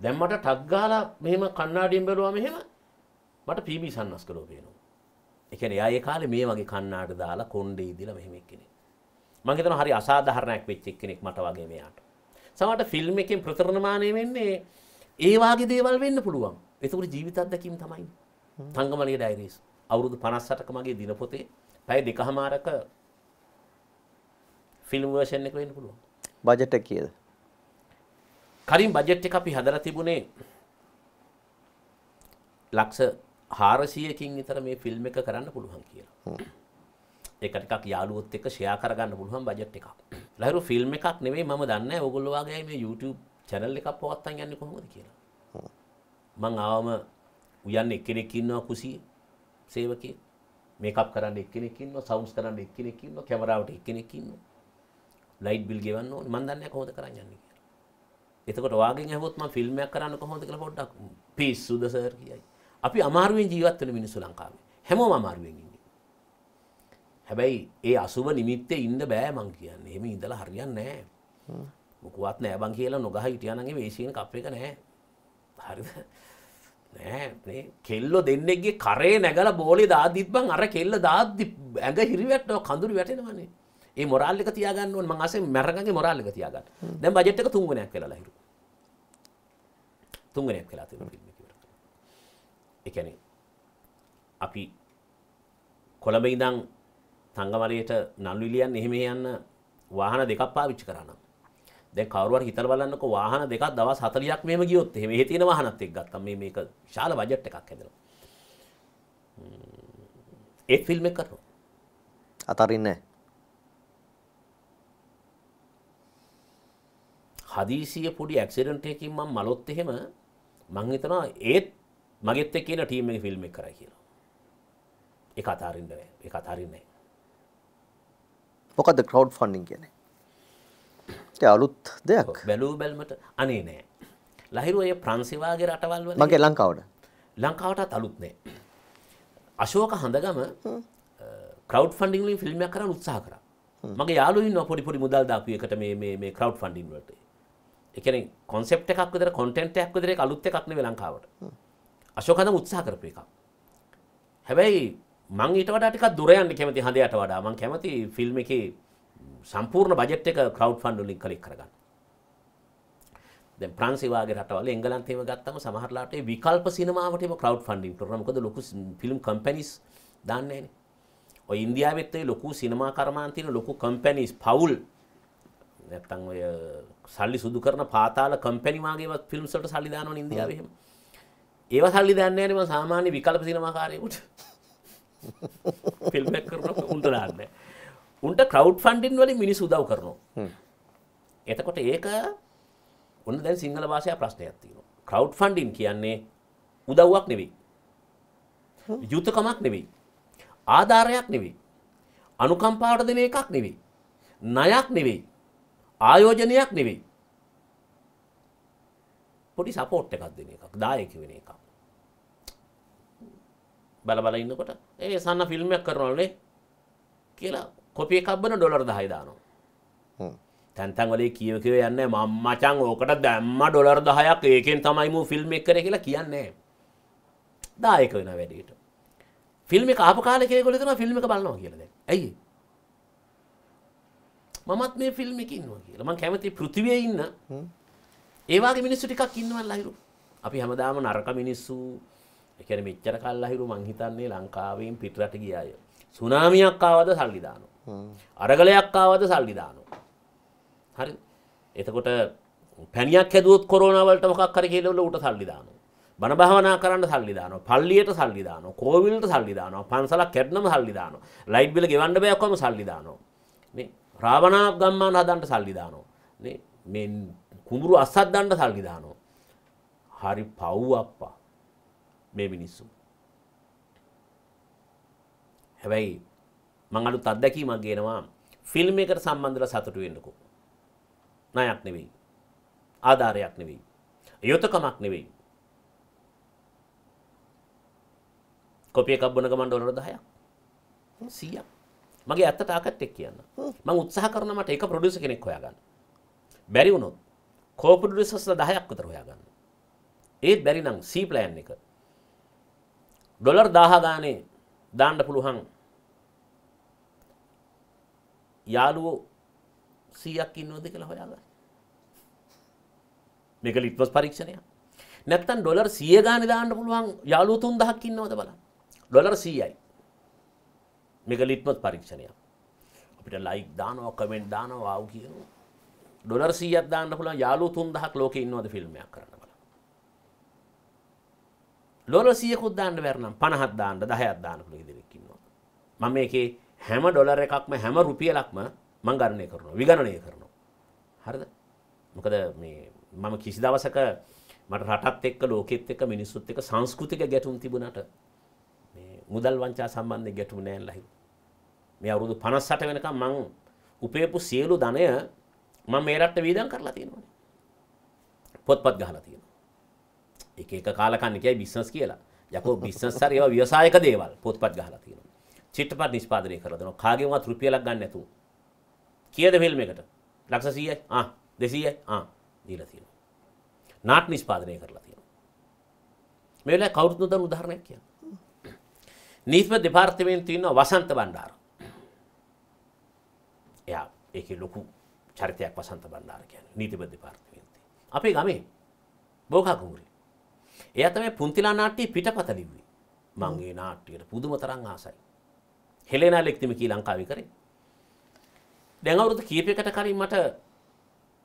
දැම් මට ටක් ගාලා මෙහෙම කන්නාඩියෙන් බැලුවා මෙහෙම මට පීබි සන්නස් කරෝ පේනවා. එකන අය කාලේ මේ වගේ කන්නාට දාලා කොණ්ඩේ ඉදලා මෙහෙම එක්කෙනෙක්. මං හිතනවා හරි අසාධාරණයක් වෙච්ච එක්කෙනෙක් මට වගේ මෙයාට. සමහරට ෆිල්ම් එකෙන් ප්‍රතරණමානය වෙන්නේ ඒ වගේ දේවල් වෙන්න පුළුවන්. ඒකට ජීවිත අත්දැකීම් තමයි. තංගමලිය ඩයරීස් අවුරුදු 58ක මගේ දිනපොතේ පැය දෙකමාරක ෆිල්ම් වර්ෂන් එක වෙන්න පුළුවන්. බජට් එක කීයද? කලින් බජට් එක අපි හදලා තිබුණේ ලක්ෂ 400කින් විතර මේ ෆිල්ම් එක කරන්න පුළුවන් කියලා. ඒක ටිකක් යාළුවොත් එක්ක ෂෙයා කරගන්න පුළුවන් බජට් එකක්. ලහිරු ෆිල්ම් එකක් නෙවෙයි මම දන්නේ ඔයගොල්ලෝ වගේ මේ YouTube channel එකක් පවත්වන්න යන්නේ කොහොමද කියලා. මං ආවම උයන් එක්කෙනෙක් ඉන්නවා කුසියේ සේවකයෙක්. මේකප් කරන්න එක්කෙනෙක් ඉන්නවා, සවුන්ඩ්ස් කරන්න එක්කෙනෙක් ඉන්නවා, කැමරාවට එක්කෙනෙක් ඉන්නවා. ලයිට් බිල් ගෙවන්න ඕනේ. මං දන්නේ කොහොමද කරන්න යන්නේ කියලා. එතකොට වාගෙන් ඇහුවොත් මම ෆිල්ම් එකක් කරන්න කොහොමද කියලා පොඩ්ඩක් පිස්සුද සර් කියයි. අපි අමාරුවෙන් ජීවත් වෙන මිනිස්සු ලංකාවේ. හැමෝම අමාරුවෙන් ඉන්නේ. හැබැයි ඒ අසුබ නිමිත්තේ ඉන්න බෑ මං කියන්නේ. එහෙම ඉඳලා හරියන්නේ නැහැ. මොකවත් නෑ බං කියලා නොගහ හිටියානම් ඒ වේශීන කප් එක නෑ. හරිද? නෑ මේ කෙල්ලෝ දෙන්නෙක්ගේ කරේ නැගලා බෝලේ දාද්දිත් බං අර කෙල්ල දාද්දි ඇඟ හිරි වැටෙනවා කඳුළු වැටෙනවනේ. ඒ මොරාල් එක තියාගන්න ඕනේ මං අසෙන් මැරගන්ගේ මොරාල් එක තියාගන්න දැන් බජට් එක තුන්ගුණයක් වෙලාලා හිරු තුන්ගුණයක් වෙලා තියෙනවා ෆිල්ම් එක ඉවර කරලා ඒ කියන්නේ අපි කොළඹ ඉඳන් තංගමලයට නළු ඉලියන් එහෙම යන්න වාහන දෙකක් පාවිච්චි කරා නම් දැන් කවුරුහරි හිතලා බලන්නකෝ වාහන දෙකක් දවස් 40ක් මෙහෙම ගියොත් එහෙම එහෙ තියෙන වාහනත් එක්ක ගත්තම් මේ මේක ශාල බජට් එකක් හැදෙනවා. ඒ ෆිල්ම් එක කරනවා. අතරින්නේ නැහැ. හදීසිය පොඩි ඇක්සිඩන්ට එකකින් මම මලොත් එහෙම මං හිතනවා ඒත් මගෙත් එක්ක කියන ටීම් එක ෆිල්ම් එක කරයි කියලා. ඒක අතාරින්න බෑ. ඒක අතාරින්නේ නැහැ. මොකද්ද ක්‍රවුඩ් ෆන්ඩින් කියන්නේ? ඒ අලුත් දෙයක්. බැලූ බැලමට අනේ නෑ. ලහිරුව ඒ ප්‍රංශිවාගේ රටවල් වල මගේ ලංකාවට. ලංකාවටත් අලුත් නෑ. අශෝක හඳගම ක්‍රවඩ් ෆන්ඩින් වලින් ෆිල්ම් එකක් කරන්න උත්සාහ කරා. මගේ යාළුවෝ ඉන්නවා පොඩි පොඩි මුදල් දාපු එකට මේ මේ මේ ක්‍රවඩ් ෆන්ඩින් වලට. එකන කොන්සෙප් එකක් විදර කොටන්ට එකක් විදරේ අලුත් එකක්න ලංකාවට අශෝකද උත්සාහ කරපු එකක් හැබැයි මං ඊට වටටික දුරයන්න කැමති හඳයට වඩා මං කැමති ෆිල්ම් එක සම්පූර්ණ බජට් එක කව් ෆන්ඩුලින් කලෙක් කරගන්න දැ ප්‍රන්සිවාගේ රටවල එංගලන්තේම ගත්තම සමහරලාට විකල්ප සිනමාවටම කව් ෆන්ඩින් ප්‍රමකද ලොකු ෆිල්ම් කම්පැනිස් දන්නේන ඔය ඉන්දියාවෙත්තේ ලොකු සිනමා කර්මාන්තින ලොකු කම්පැනිස් පවුල් නැත්තං ඔය සල්ලි සුදු කරන පාතාල කම්පැනිවාගේවත් ෆිල්ම්සට සල්ලිධානව ඉදියාවහෙම ඒව සල්ලි දන්නේනම සාමාන්‍ය විකල්ප සිනමාකාරයකුට ෆිල්ම් කරන උන්ට දාන්න උන්ට කව් ෆන්ඩින් වලින් මිනිස් උදව් කරනවා එතකොට ඒක ඔන්න දැන් සිංහල භාෂය ප්‍රශ්නයක් තියෙනවා කව් ෆන්ඩින් කියන්නේ උදව්වක් නෙවෙයි යුතකමක් නෙවෙයි ආධාරයක් නෙවෙයි අනුකම්පාවට දෙන එකක් නෙවෙයි ණයක් නෙවෙයි ආයෝජනයක් නෙවෙයි. පොඩි සපෝට් එකක් දෙන එකක් දායක වෙන එකක්. බලබල ඉන්නකොට ඒ සන්න ෆිල්ම්යක් කරනවලනේ කියලා කොපිය එකක් බන ඩොලර් 10 දානවා. තැන්තන් වලේ කියව කියව යන්නේ මම්මචන් ඕකට දැම්ම ඩොලර් 10ක් ඒකෙන් තමයි මූ ෆිල්ම් එක කරේ කියලා කියන්නේ. දායක වෙන වැඩේට. ෆිල්ම් එක ආපු කාලේ කෙනෙකුට දෙනවා ෆිල්ම් එක බලනවා කියලා දැන්. ඇයි? මමත් මේ ෆිල්ම් එක ඉන්නවා කියලා මං කැමති පෘතිවය ඉන්න ඒවාගේ මිනිස්සු ටිකක් ඉන්නවල් අහිරු අපි හැමදාම නරක මිනිස්සු එකන මෙච්චර කල් අහිරු මංහිතන්නේ ලංකාවෙන් පිටරට ගියාය සුනාමියක් ආවද සල්ලිදානු අරගලයක් ආවද සල්ලිදානු හරි එතකොට පැනියක් හැදුවත් කොරනවලට මොකක් කර කියලවල උට සල්ලිදානු බණ භාවනා කරන්න සල්ලිදාන පල්ලියට සල්ලිදාන කෝවිල්ට සල්ලිදාන පන්සලක් කැට්නම සල්ලිදාන ලයිට් බිල ගෙවන්න බයක්කොම සල්ලිදානවා රාවනා ගම්මාන හදන්ට සල්ලි දානවා මේ කුඹුරු අස්සද්දන්ට සල්ලි දානවා හරි පව් අප්පා මේ මිනිස්සු හැබැයි මං අලුත් අත්දැකීමක් ගේනවා ෆිල්ම් එකට සම්බන්ධලා සතුටු වෙන්නකෝ ණයක් නෙවෙයි ආධාරයක් නෙවෙයි යොතකමක් නෙවෙයි කොපිය එකක් බොන ගමන් ඩොලර් 10ක් 100ක් මගේ ඇත්ත තාකත් එක් කියන්න මං උත්සාහ කරන මට එක ප්‍රොඩියුස කෙනෙක් හොයාගන්න බැරි වුණොත් කෝපඩියුසස්ල දහයක් විතර හොයාගන්න ඒත් බැරි නම් සී ප්ලෑන් එක ඩොලර් 1000 ගානේ දාන්න පුළුවන් යාළුවෝ 100ක් ඉන්නවද කියලා හොයාගන්න මේක ලිට්වස් පරීක්ෂණයක් නැත්තම් ඩොලර් 100 ගානේ දාන්න පුළුවන් යාළුවෝ 3000ක් ඉන්නවද බලන්න ඩොලර් 100යි මේක ලිට්මස් පරීක්ෂණයක්. අපිට ලයික් දානවා කමෙන්ට් දානවා ආව් කියනවා. ඩොලර් 100ක් දාන්න පුළුවන් යාළුවෝ 3000ක් ලෝකේ ඉන්නවද ෆිල්ම් එකක් කරන්න බලන්න. ඩොලර් 100කුත් දාන්න බැරි නම් 50ක් දාන්න 10ක් දාන්න පුළුවන් ඉදිරියක් ඉන්නවා. මම මේකේ හැම ඩොලර් එකක්ම හැම රුපියලක්ම මම ගණනය කරනවා විගණනය කරනවා. හරිද? මොකද මේ මම කිසි දවසක මට රටත් එක්ක ලෝකෙත් එක්ක මිනිස්සුත් එක්ක සංස්කෘතික ගැටුම් තිබුණාට මුදල් වංචා සම්බන්ධයෙන් ගැටුම් නෑ ලහි. මේ අවුරුදු 58 වෙනකම් මං උපයපු සියලු ධනය මම මේ රටට වේදම් කරලා තියෙනවා. පොත්පත් ගහලා තියෙනවා. එක එක කාලකන්න කියයි බිස්නස් කියලා. යකෝ බිස්නස් හරි ඒවා ව්‍යවසායක දේවල් පොත්පත් ගහලා තියෙනවා. චිත්‍රපට නිෂ්පාදනය කරලා දෙනවා. කාගෙන්වත් රුපියලක් ගන්න නැතුව. කීයද ෆිල්ම් එකට? ලක්ෂ 100යි. ආ 200යි. ආ දීලා තියෙනවා. නාට්‍ය නිෂ්පාදනය කරලා තියෙනවා. මේ වෙලාවේ කවුරුත් නොදන්න උදාහරණයක් කියන්න. නීතිපති දෙපාර්තමේන්තුවේ ඉන්න වසන්ත බණ්ඩාර. එයා ඒකේ ලොකු චරිතයක් වසන්ත බණ්ඩාර කියන්නේ නීතිපති දෙපාර්තමේන්තුවේ. අපේ ගමේ බෝකා කුමරේ. එයා තමයි පුන්තිලා නාට්‍ය පිටපත ලිව්වේ. මම ඒ නාට්‍යයට පුදුම තරම් ආසයි. හෙලෙනා ලෙක්තිම කී ලංකාවේ කරේ. දැන් අවුරුදු කීපයකට කලින් මට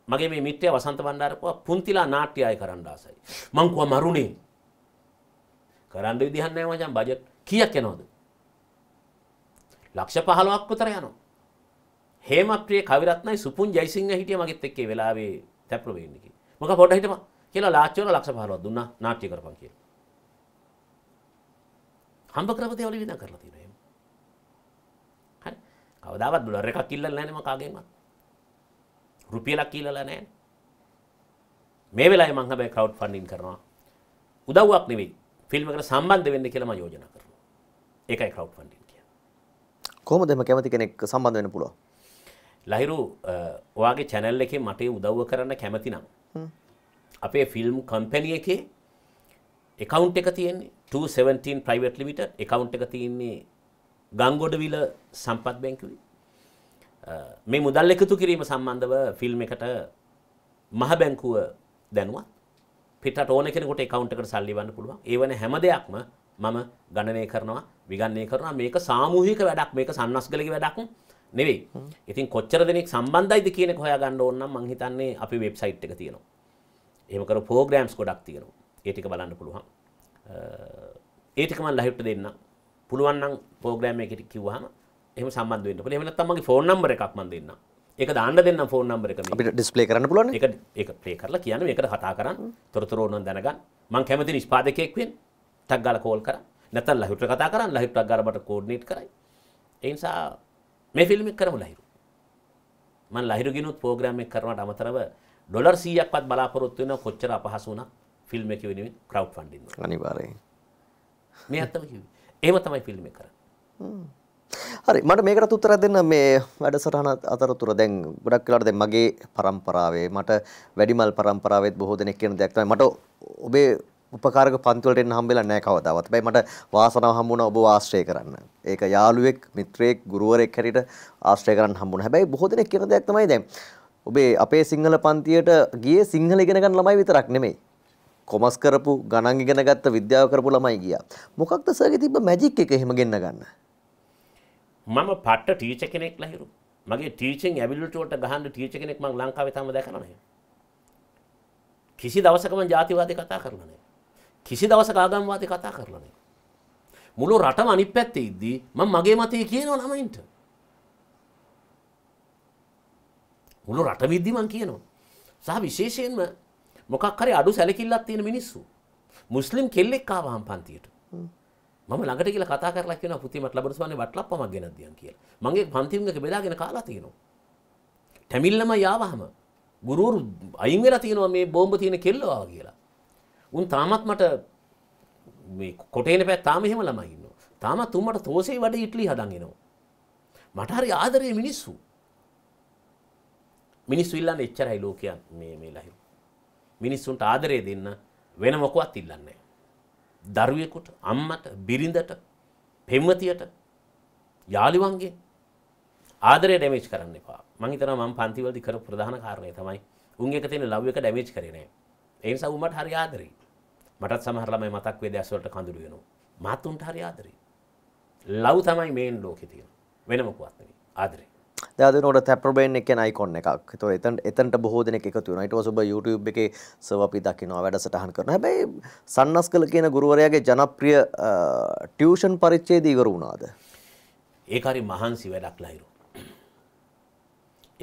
මගේ මේ මිත්‍රයා වසන්ත බණ්ඩාර කිව්වා පුන්තිලා නාට්‍ය ආය කරන්න ආසයි. මං කිව්වා මරුනේ. කරන්න විදිහක් නැහැ මචං බජට් කීයක් යනවද? ලක්ෂ 15ක් විතර යනවා. හේමප්‍රිය කවිරත්නයි සුපුන් ජයසිංහ හිටිය මගෙත් එක්ක ඒ වෙලාවේ තැප්පල වෙන්නේ කි. මොකක් පොඩ හිටපන් කියලා ලාච්චිවල ලක්ෂ 15ක් දුන්නා නාට්‍ය කරපන් කියලා. හම්බ කරපු දේවල් විඳ කරලා තියෙනවා එහෙම. හරි. කවදාවත් ඩොලර් එකක් ඉල්ලලා නැහැ නේ මම කාගෙන්වත්. රුපියලක් ඉල්ලලා නැහැ. මේ වෙලාවේ මම හැබැයි ක්‍රවුඩ් ෆන්ඩින් කරනවා. උදව්වක් නෙවෙයි. ෆිල්ම් එකට සම්බන්ධ වෙන්න කියලා මම යෝජනා කරනවා. ඒකයි ක්‍රව් ෆන්ඩින් කියන්නේ. කොහොමද එම කැමති කෙනෙක් සම්බන්ධ වෙන්න පුළුවන්? ලහිරු ඔයාගේ channel එකේ මට උදව්ව කරන්න කැමති නම් අපේ ෆිල්ම් කම්පැනි එකේ account එක තියෙන්නේ 217 private limited account එක තියෙන්නේ ගංගොඩවිල සම්පත් බැංකුවේ. මේ මුදල් එකතු කිරීම සම්බන්ධව ෆිල්ම් එකට මහ බැංකුව දැනුවත් පිටට ඕන කෙනෙකුට account එකට සල්ලි වන්න පුළුවන්. ඒ වෙන හැම දෙයක්ම මම ගණනය කරනවා විගන්නේ කරනවා මේක සාමූහික වැඩක් මේක සන්නස්ගලගේ වැඩක් නෙවෙයි. ඉතින් කොච්චර දෙනෙක් සම්බන්ධයිද කියන එක හොයාගන්න ඕන නම් මං හිතන්නේ අපි වෙබ්සයිට් එක තියෙනවා. එහෙම කර ප්‍රෝග්‍රෑම්ස් ගොඩක් තියෙනවා. ඒ ටික බලන්න පුළුවන්. ඒ ටික මම ලයිව්ට දෙන්නම්. පුළුවන් නම් ප්‍රෝග්‍රෑම් එකට කිව්වහම එහෙම සම්බන්ධ වෙන්න පුළුවන්. එහෙම නැත්නම් මගේ ෆෝන් නම්බර් එකක් මම දෙන්නම්. ඒක දාන්න දෙන්නම් ෆෝන් නම්බර් එක මේ. අපිට ඩිස්ප්ලේ කරන්න පුළුවන්. ඒක ඒක ප්ලේ කරලා කියන්න මේකට කතා කරන්. තොරතුරු ඕනනම් දැනගන්න. මං කැමති නිෂ්පාදකයෙක් වෙන්න. ටක් ගාලා කෝල් කරා. නැත්නම් ලහිරුට කතා කරන් ලහිරුට ටක් ගාලා මට කෝඩිනේට් කරයි. ඒ නිසා මේ ෆිල්ම් එක කරමු ලහිරු. මම ලහිරු ගිනුත් ප්‍රෝග්‍රෑම් එක කරනවට අමතරව ඩොලර් 100ක්වත් බලාපොරොත්තු වෙන කොච්චර අපහසු වුණා ෆිල්ම් එක වෙනුවෙන් ක්‍රවුඩ් ෆන්ඩින් වල. අනිවාර්යෙන්. මේ අත්තම කිව්වේ. එහෙම තමයි ෆිල්ම් එක කරන්නේ. හරි මට මේකට උත්තර දෙන්න මේ වැඩසටහන අතරතුර දැන් ගොඩක් වෙලාට දැන් මගේ પરම්පරාවේ මට වැඩිමල් પરම්පරාවෙත් බොහෝ දෙනෙක් කියන දෙයක් තමයි මට ඔබේ උපකාරක පන්තිවලට එන්න හම්බෙලා නැහැ කවදාවත්. හැබැයි මට වාසනාව හම්බුණා ඔබව ආශ්‍රය කරන්න. ඒක යාළුවෙක්, මිත්‍රයෙක්, ගුරුවරයෙක් හැටියට ආශ්‍රය කරන්න හම්බුණා. හැබැයි බොහෝ දෙනෙක් කියන දෙයක් තමයි දැන් ඔබේ අපේ සිංහල පන්තියට ගියේ සිංහල ඉගෙන ගන්න ළමයි විතරක් නෙමෙයි. කොමස් කරපු, ගණන් ඉගෙන ගත්ත, විද්‍යාව කරපු ළමයි ගියා. මොකක්ද සර්ගේ තිබ්බ මැජික් එක එහෙම ගෙන්න ගන්න? මම පට්ට ටීචර් කෙනෙක් ලහිරු. මගේ ටීචින් ඇබිලිටි වලට ගහන්න ටීචර් කෙනෙක් මම ලංකාවේ තාම දැකලා නැහැ. කිසි දවසක මම ජාතිවාදී කතා කරලා නැහැ. කිසි දවසක ආගම්වාදී කතා කරලා නැහැ. මුළු රටම අනිත් පැත්තේ ඉද්දී මම මගේ මතය කියනවා ළමයින්ට. මුළු රටම ඉද්දී මම කියනවා. සහ විශේෂයෙන්ම මොකක් හරි අඩු සැලකිල්ලක් තියෙන මිනිස්සු. මුස්ලිම් කෙල්ලෙක් ආවහම් පන්තියට. මම ළඟට කියලා කතා කරලා කියනවා පුතේ මට ලැබුණ සමන්නේ වට්ලප්පමක් ගෙනත් දියන් කියලා. මගේ පන්තිම් එක බෙදාගෙන කාලා තියෙනවා. තැමිල්ලම යාවහම ගුරුවරු අයින් වෙලා තියෙනවා මේ බෝම්බ තියෙන කෙල්ලෝ ආවා කියලා. උන් තාමත් මට කොටේන පැත් තාම එහෙම ළමයින්න තාමත් තුමට තෝසේ වඩ ඉටලි හදන්ගෙනවා. මට හරි ආදරය මිනිස්සු මිනිස් ඉල්ලන්න එච්චරයි ලෝකයන් මේ මේ ලහි මිනිස්සුන්ට ආදරය දෙන්න වෙන මොකුවත් ඉල්ලන්නේ දරුවෙකුට අම්මට බිරිඳට පෙම්වතියට යාළුවන්ගේ ආදරය ඩැමේජ් කරන්න එපා මං හිතනවා මම පන්තිවලදී කරපු ප්‍රධාන කාරණේ තමයි උන් එක තියෙන ලව් එක ඩැමේජ් කරේ නැහැ ඒ නිසා උඹට හරි ආදරෙයි. මටත් සමහර ළමයි මතක් වේද ඇස්වලට කඳුළු වෙනවා. මාත් උන්ට හරි ආදරෙයි. ලව් තමයි මේන් ලෝකේ තියෙන. වෙන මොකවත් නෙවෙයි. ආදරේ. දයාදනට තැප්‍රබේන් එක නයිකොන්න එකක් තො එතන් එතන්ට බොහෝ දෙනෙ එකතු වන ට ඔබ YouTube එක සවපි දකිනවා වැඩසටහන් කරන හැබැයි සන්නස් කල කියන ගුරුවරයාගේ ජනප්‍රිය ටියෂන් පරිච්චේ දීවර වුණාද. ඒකරි මහන්සි වැඩක් ලයිරු.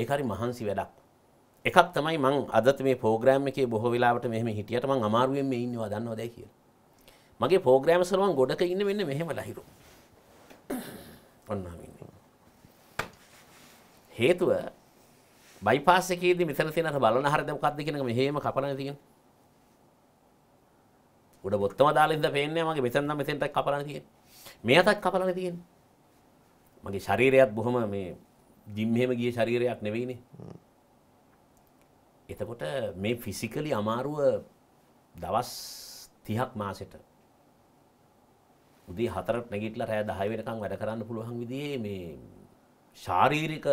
ඒකරි මහන්සි වැඩක් එකක් තමයි මං අදත් මේ පෝග්‍රෑම් එකේ බොහෝ වෙලාවට මෙහෙම හිටියට මං අමාරුවෙන් මේ ඉන්නවා දන්නවද කියලා. මගේ පෝග්‍රෑම්ස් වල මං ගොඩක ඉන්නේ මෙන්න මෙහෙම ලහිරු. ඔන්නාම ඉන්නේ. හේතුව බයිපාස් එකේදී මෙතන තියෙන අර බලන හරියද මොකද්ද කියන එක මෙහෙම කපලානේ තියෙන්නේ. උඩ බොත්තම දාලා ඉඳලා පේන්නේ මගේ මෙතන නම් මෙතෙන්ට කපලානේ තියෙන්නේ. මේ අතක් කපලානේ තියෙන්නේ. මගේ ශරීරයත් බොහොම මේ ජිම් එහෙම ගිය ශරීරයක් නෙවෙයිනේ. එතකොට මේ ෆිසිකලි අමාරුව දවස් තිහක් මාසෙට උදේ හතරට නැගිටලා රෑ 10 වෙනකම් වැඩ කරන්න පුළුවන් විදිහේ මේ ශාරීරික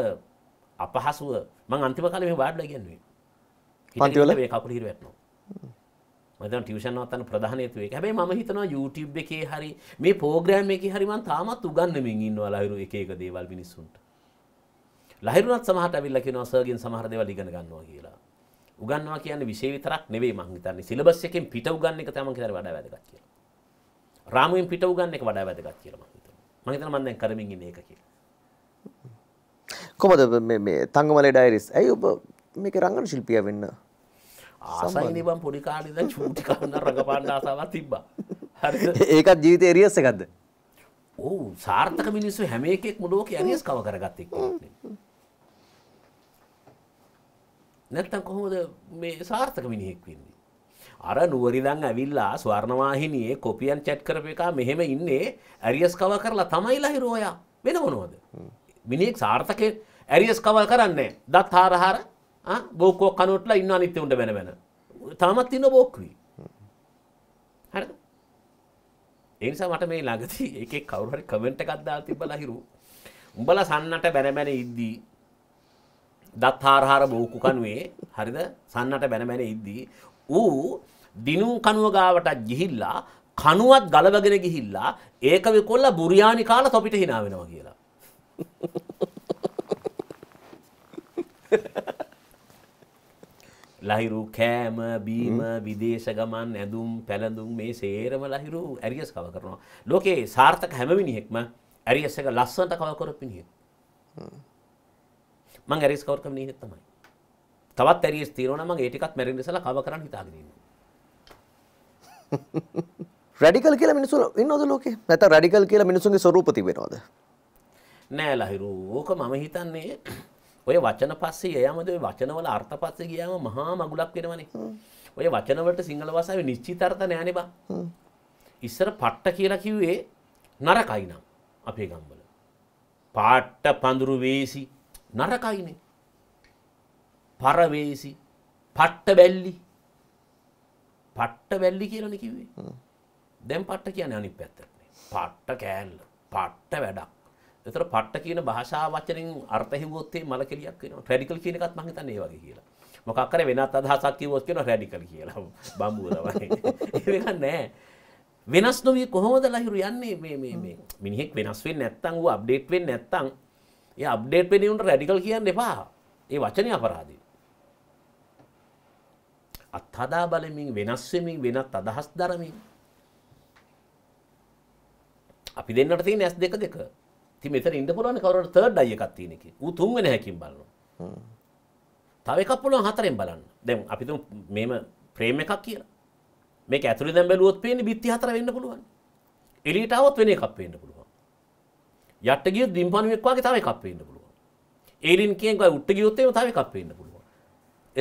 අපහසුව මම අන්තිම කාලේ මේ වාඩිලා කියන්නේ පන්තිවල මේ කකුල හිර වැටෙනවා මම දැන් ටියුෂන් නවත්තන ප්‍රධාන හේතුව ඒක හැබැයි මම හිතනවා YouTube එකේ හරි මේ ප්‍රෝග්‍රෑම් එකේ හරි මම තාමත් උගන්වමින් ඉන්නවා ලහිරු එක එක දේවල් මිනිස්සුන්ට ලහිරුණත් සමහරට අවිල්ලා කියනවා සර්ගෙන් සමහර දේවල් ඉගෙන ගන්නවා කියලා උගන්නවා කියන්නේ විෂය විතරක් නෙවෙයි මං හිතන්නේ සිලබස් එකෙන් පිට උගන්න එක තමයි කියලා වඩා වැදගත් කියලා. රාමුවෙන් පිට උගන්න එක වඩා වැදගත් කියලා මං හිතනවා. මං හිතනවා මං දැන් කරමින් ඉන්නේ ඒක කියලා. කොහොමද මේ මේ තංගමලේ ඩයරිස් ඇයි ඔබ මේක රංගන ශිල්පියා වෙන්න? ආසයිනේ මං පොඩි කාලේ ඉඳන් චූටි කරන රඟපාන්න ආසාවක් තිබ්බා. හරිද? ඒකත් ජීවිතේ එරියස් එකක්ද? ඔව් සාර්ථක මිනිස්සු හැම එකෙක්ම ලෝකේ එරියස් කව කරගත්ත එක්කනේ. නැත්තම් කොහොමද මේ සාර්ථක මිනිහෙක් වෙන්නේ. අර නුවරිදං ඇවිල්ලා ස්වර්ණවාහිනයේ කොපියන් චැට් කරප එක මෙහෙම ඉන්නේ ඇරියස් කව කරලා තමයි ලහිරෝයා වෙන මොනවද. මිනිෙක් සාර්ථකය ඇරියස් කවල් කරන්නේ දත් හාරහාර බෝකෝ කනුටලා ඉන්න අනිත්‍යවුන්ට බැන බැන. තාමත් ඉන්න බෝක්වී. හර එනිසා මට මේ ළඟති එක කවුරට කමෙන්ට කද්දා තිබ ලහිරු. උඹල සන්නට බැනබැන ඉද්දී දත් හාරහාර බූකු කනුවේ හරිද සන්නට බැනබැන ඉද්දී. ඌ දිනුම් කනුව ගාවට ගිහිල්ලා කනුවත් ගලවගෙන ගිහිල්ලා ඒක විකොල්ලා බුරියානි කාලා තොපිට hina වෙනවා කියලා. ලහිරු කෑම බීම විදේශ ගමන් ඇඳුම් පැළඳුම් මේ සේරම ලහිරු ඇරියස් කව කරනවා. ලෝකේ සාර්ථක හැම මිනිහෙක්ම ඇරියස් එක ලස්සනට කව කරපු මිනිහෙක්. මං ඇරිස් කවර් කරන හේත් තමයි. තවත් ඇරිස් තියෙනවා නම් මං ඒ ටිකත් මැරෙන්න ඉස්සලා කව කරන්න හිතාගෙන ඉන්නවා. රැඩිකල් කියලා මිනිස්සු ඉන්නවද ලෝකේ? නැත්නම් රැඩිකල් කියලා මිනිස්සුන්ගේ ස්වරූප තිබෙනවද? නෑ ලහිරු. ඕක මම හිතන්නේ ඔය වචන පස්සේ යෑමද ඔය වචනවල අර්ථ පස්සේ ගියාම මහා මගුලක් වෙනවනේ. ඔය වචනවලට සිංහල භාෂාවේ නිශ්චිත අර්ථ නෑනේ බා. ඉස්සර පට්ට කියලා කිව්වේ නරකයි නම් අපේ ගම්වල. පාට්ට පඳුරු වේසි නරකයිනේ. පරවේසි පට්ට බැල්ලි පට්ට බැල්ලි කියලන කිවේ දැම් පට්ට කියන අනි පැත්තන පට්ට කෑල්ල පට්ට වැඩක් එතර පට්ට කියන භාෂා වචනින් අර්ථහිවොත්තේ මල කෙලියක් වෙන රැඩිකල් කියන එකත් මහිත ඒ වගේ කියලා මොකක්කර වෙනත් අදහසක් කිවොත් කියන රැඩිකල් කියලා බම්බූරවයි ඒක නෑ වෙනස් නොවී කොහොමද ලහිරු යන්නේ මේ මිනිහෙක් වෙනස් වෙන්නේ නැත්තම් ඌ අප්ඩේට් වෙන්නේ නැත්තම් ඒ අප්ඩේට් පෙනීමට රැඩිකල් කියන්න එපා ඒ වචනය අපරාදී. අත්හදා බලමින් වෙනස්වෙමින් වෙනත් අදහස් දරමින්. අපි දෙන්නට තිය නැස් දෙක දෙක ති මෙතර ඉන්න පුලන කවරට තර්ඩ් අයකත් තියනෙක ූ තුන්වෙන හැකින් බලන්න. තව එකක් පුළුවන් හතරෙන් බලන්න දැන් අපිතු මෙම ප්‍රේම එකක් කියලා මේ ඇතුළි දැම් බැලුවොත් පේන බිත්ති හතර වෙන්න පුළුවන් එලිටාවත් වෙන එකක් වෙන්න පුළුවන් යට ගිය දිම්පණුවෙක් වගේ තව එකක් වෙන්න පුළුවන්. ඒලින් කියෙන් ගා උට්ට ගියොත් එහෙම තව එකක් වෙන්න පුළුවන්.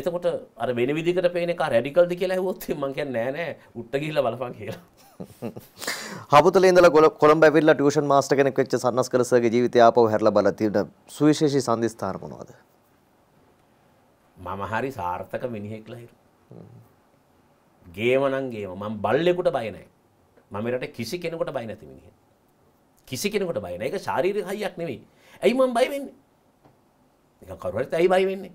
එතකොට අර වෙන විදිහකට පේන එක රැඩිකල්ද කියලා ඇහුවොත් මම කියන්නේ නෑ නෑ උට්ට ගිහිල්ලා බලපන් කියලා. හපුතලේ ඉඳලා කොළඹ ඇවිල්ලා ටියුෂන් මාස්ටර් කෙනෙක් වෙච්ච සන්නස්කර සර්ගේ ජීවිතය ආපහු හැරලා බලලා තියෙන සුවිශේෂී සම්දිස්ථාන මොනවද? මම හරි සාර්ථක මිනිහෙක් ලහිරු. ගේම නම් ගේම මම බල්ලෙකුට බය නැහැ. මම රට කිසි කෙනෙකුට බය නැති මිනිහෙක්. කිසි කෙනෙකුට බය නැහැ. ඒක ශාරීරික හයියක් නෙවෙයි. ඇයි මම බය වෙන්නේ? නිකන් කවුරුහරිත් ඇයි බය වෙන්නේ?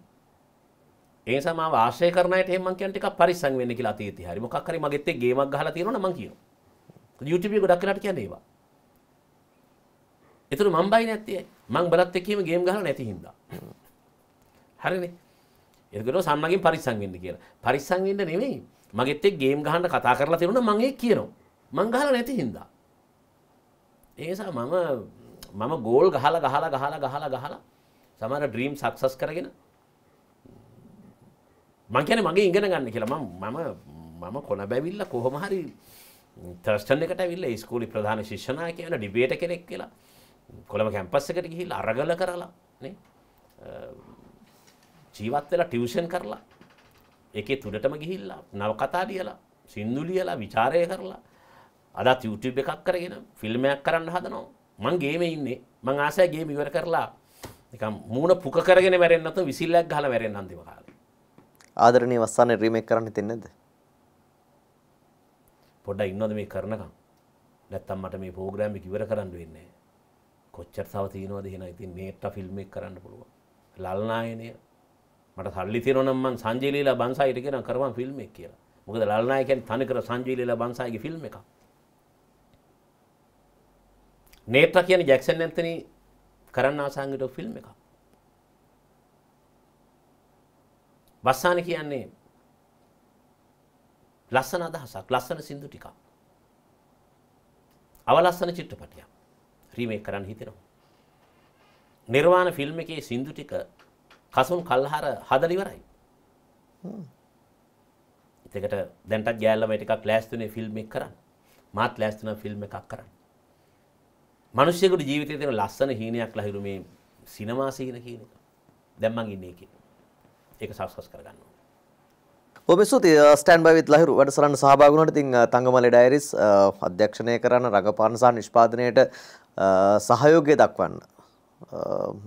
ඒ නිසා මාව ආශ්‍රය කරන අයට එහෙම මම කියන්නේ ටිකක් පරිස්සම් වෙන්න කියලා අතීතේ හරි මොකක් හරි මගෙත් එක්ක ගේමක් ගහලා තියෙනවනම් මම කියනවා. YouTube එක ගොඩක් කරලාට කියන්නේ ඒවා. ඒතර මම බයි නැත්තේ මං බලත් එක්ක එහෙම ගේම් ගහලා නැති හින්දා. හරිනේ. එතකොට සම්මගෙන් පරිස්සම් වෙන්න කියලා. පරිස්සම් වෙන්න නෙමෙයි. මගෙත් එක්ක ගේම් ගහන්න කතා කරලා තියෙනවා නම් මම ඒක කියනවා. මං ගහලා නැති හින්දා. ඒසා මම මම ගෝල් ගහල ගහල ගහල ගහල ගහලා සමර ඩ්‍රීම් සක්සස් කරගෙන මංකන මගේ ඉගෙන ගන්න කියලා මම මම කොන බැවිල්ල කොහොම හරි ත්‍රස්ටන එකට විල්ල ස්කූලි ප්‍රධාන ශිෂ්ණය කියන ඩිබේට කෙනෙක් කියලා කොළම කැම්පස් එකට ගිහිල් අරගල කරලා ජීවත් වෙලා ටියුෂන් කරලා එකේ තුඩටම ගිහිල්ලා නවකතා ලියලා සින්දු ලියලා විචාරය කරලා අදත් YouTube එකක් කරගෙන ෆිල්මයක් කරන්න හදනවා මං ගේම ඉන්නේ මං ආසය ගේම ඉවර කරලා නිකම් මූණ පුක කරගෙන මැරෙන්න නැතුව විසිල්ලක් ගහලා මැරෙන්න අන්තිම කාලේ ආදරණීය වස්සානේ රීමේක් කරන්න හිතෙන්නේ නැද්ද පොඩ්ඩක් ඉන්නවද මේ කරනකම් නැත්තම් මට මේ ප්‍රෝග්‍රෑම් එක ඉවර කරන්න වෙන්නේ කොච්චර තව තියෙනවද එහෙනම් ඉතින් මේට ෆිල්ම් එක කරන්න පුළුවන් ලල්නායනය මට සල්ලි තියෙනවා නම් මං සංජීලීලා බන්සයිට කියනවා කරවම් ෆිල්ම් එක කියලා මොකද ලල්නායකයන් තනිකර සංජීලීලා බන්සයිගේ ෆිල්ම් එකක් නේත්‍ර කියන ජැක්සන් ඇන්තනි කරන්න ආසංගිට ෆිල්ම් එකක්. වස්සාන කියන්නේ ලස්සන අදහසක් ලස්සන සින්දු ටිකක්. අවලස්සන චිත්‍රපටයක් රීමේක් කරන්න හිතෙනවා. නිර්වාණ ෆිල්ම් එකේ සින්දු ටික කසුන් කල්හර හදලා ඉවරයි. ඒකට දැන්ටත් ගෑල්ලම ටිකක් ලෑස්තුනේ ෆිල්ම් එක කරන්න. මාත් ලෑස්තුනා ෆිල්ම් එකක් කරන්න. මිනිස්සුෙකුට ජීවිතේ තියෙන ලස්සන හීනයක් ලහිරු මේ සිනමා සීන කියන එක. දැන් මං ඉන්නේ ඒකේ. ඒක සබ්ස්ක්‍රයිබ් කරගන්න ඕනේ. ඔබ සුති ස්ටන් බවිත් ලහිරු වැඩසරන්න සහභාගුණට තින් තංගමල ඩයිරිස් අධ්‍යක්ෂණය කරන්න රඟපානසා නිෂ්පාදනයට සහයෝගය දක්වන්න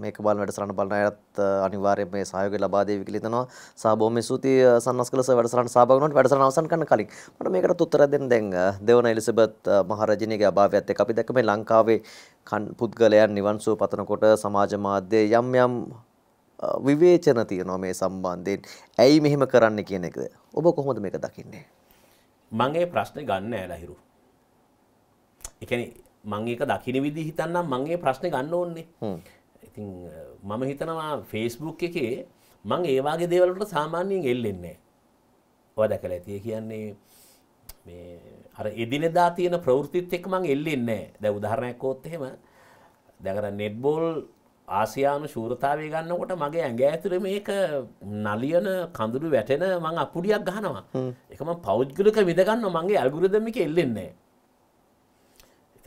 මේක බලන වැඩසටහන බලන අයත් අනිවාර්යයෙන් මේ සහයෝගය ලබා දෙවි කියලා හිතනවා. සහ බොහොම ස්තුතියි සන්නස්කල සර් වැඩසටහන සහභාගී වුණාට වැඩසටහන අවසන් කරන්න කලින් මට මේකට උත්තරයක් දෙන්න දැන් දෙවන එලිසබෙත් මහරජිනියගේ අභාවයත් එක්ක අපි දැක්ක මේ ලංකාවේ පුද්ගලයන් නිවන්සුව පතනකොට සමාජ මාධ්‍ය යම් යම් විවේචන තියෙනවා මේ සම්බන්ධයෙන්. ඇයි මෙහෙම කරන්න කියන එකද? ඔබ කොහොමද මේක දකින්නේ? මම ඒ ප්‍රශ්නේ ගන්න ඇලහිරු. ඒ කියන්නේ මං ඒක දකින විදි හිතන්නම් මංගේ ප්‍රශ්න ගන්න ඕන්නේ ඉතින් මම හිතනවා ෆේස්බුක් එකේ මං ඒවාගේ දේවලට සාමාන්‍යයෙන් එල්ලෙන්නේ ඔය දැකල ඇතිය කියන්නේ මේ අර එදිනෙදා තියෙන ප්‍රවෘතිත් එක්ක මං එල්ලෙන්නේ දැ උදාහරණයක් කෝත් එහෙම දැකර නෙට්බෝල් ආසියානු ශූරතාවය ගන්නකොට මගේ ඇඟ ඇතුර මේක නලියන කඳුරු වැටෙන මං අපුඩියක් ගහනවා එකම පෞද්ගලික විදගන්න මගේ අල්ගුරුදමික එල්ලෙන්නේ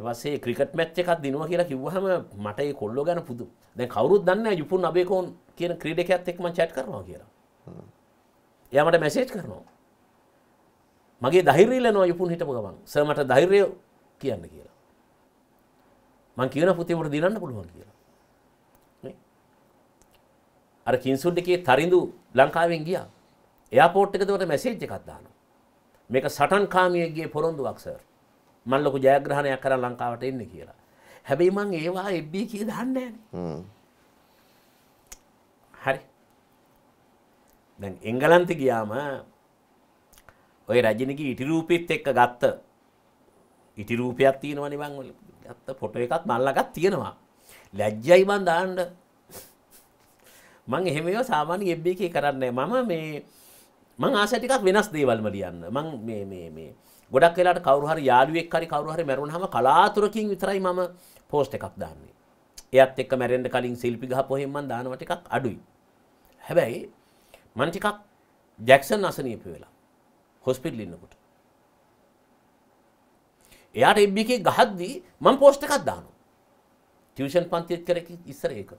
ඇතිවස්සේ ක්‍රිකට් මැච් එකක් දිනුව කියලා කිව්වහම මට ඒ කොල්ලෝ ගැන පුදු දැන් කවරුත් දන්න යුපුන් අබේකෝන් කියන ක්‍රීඩකයක්ත් එක්ම චැට් කරනවා කියලා එයාමට මැසේජ් කරනවා මගේ දෛරීලනවා යුපුන් හිටම ගමන් සමට දෛරය කියන්න කියලා මං කියන පුතිවට දිනන්න පුළුවන් කියලා අර කින්සුල්ට එකේ තරිඳු ලංකාවෙන් ගියා එයාපෝට් එකතවට මැසේජ් එකක් දානවා මේක සටන් කාමියගේ පොරොන්දුවක් සර් මන් ලොකු ජයග්‍රහණයක් කරන්න ලංකාවට එන්න කියලා. හැබැයි මං ඒවා එබ්බී කිය දන්නේ නැහැ. හරි. දැන් එංගලන්තේ ගියාම ඔය රජිනගේ ඉටි රූපෙත් එක්ක ගත්ත ඉටි රූපයක් තියෙනවනේ මං ඔය ගත්ත ෆොටෝ එකක් මන් ළඟත් තියෙනවා. ලැජ්ජයි මං දාන්න. මං එහෙම ඒවා සාමාන්‍ය එබ්බී කී කරන්නේ මම මේ මං ආසය ටිකක් වෙනස් දේවල් වල ලියන්න. මං මේ මේ මේ ගොඩක් වෙලාට කවරු හරි යාළුවෙක් හරි කවරු හරි මැරුණාම කලාතුරකින් විතරයි මම පෝස්ට් එකක් දාන්නේ. එයත් එක්ක මැරෙන්න කලින් සිල්පි ගහපුවෙන් මම දානවා ටිකක් අඩුයි. හැබැයි මම ටිකක් ජැක්සන් අසනීප වෙලා හොස්පිටල් ඉන්නකොට. එයාට එබ් එකේ ගහද්දී මම පෝස්ට් එකක් දානවා. ටියුෂන් පන්තියත් කරේ ඉස්සර ඒක.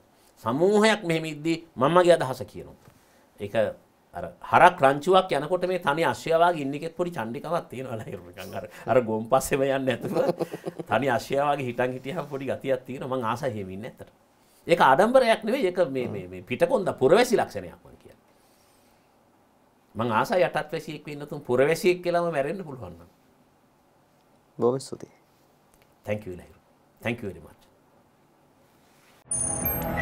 සමූහයක් මෙහෙම ඉද්දී මමගේ අදහස කියනවා. ඒක හරක් රංචුවක් යනකොට මේ තනි අශ්‍යයාගේ ඉන්නෙත් පොඩි චන්ඩිකමත් තියෙනවා අර අර ගොම් පස්සෙම යන්න ඇතුව තනි අශ්‍යයාගේ හිටන් හිටියහ පොඩි ගතියක් තියෙන මං ආස හෙමින් ඇතට ඒක ආඩම්බරයක් නෙවෙයි ඒක මේ පිටකොන්ද පුරවැසි ලක්ෂණයක් මං කියන්නේ මං ආස යටත් වැසියෙක් වෙන්න තුන් පුරවැසියෙක් කියලාම මැරෙන්න පුළුවන් නම් බොහොම ස්තුතියි thank you Lahiru thank you very much Thank you.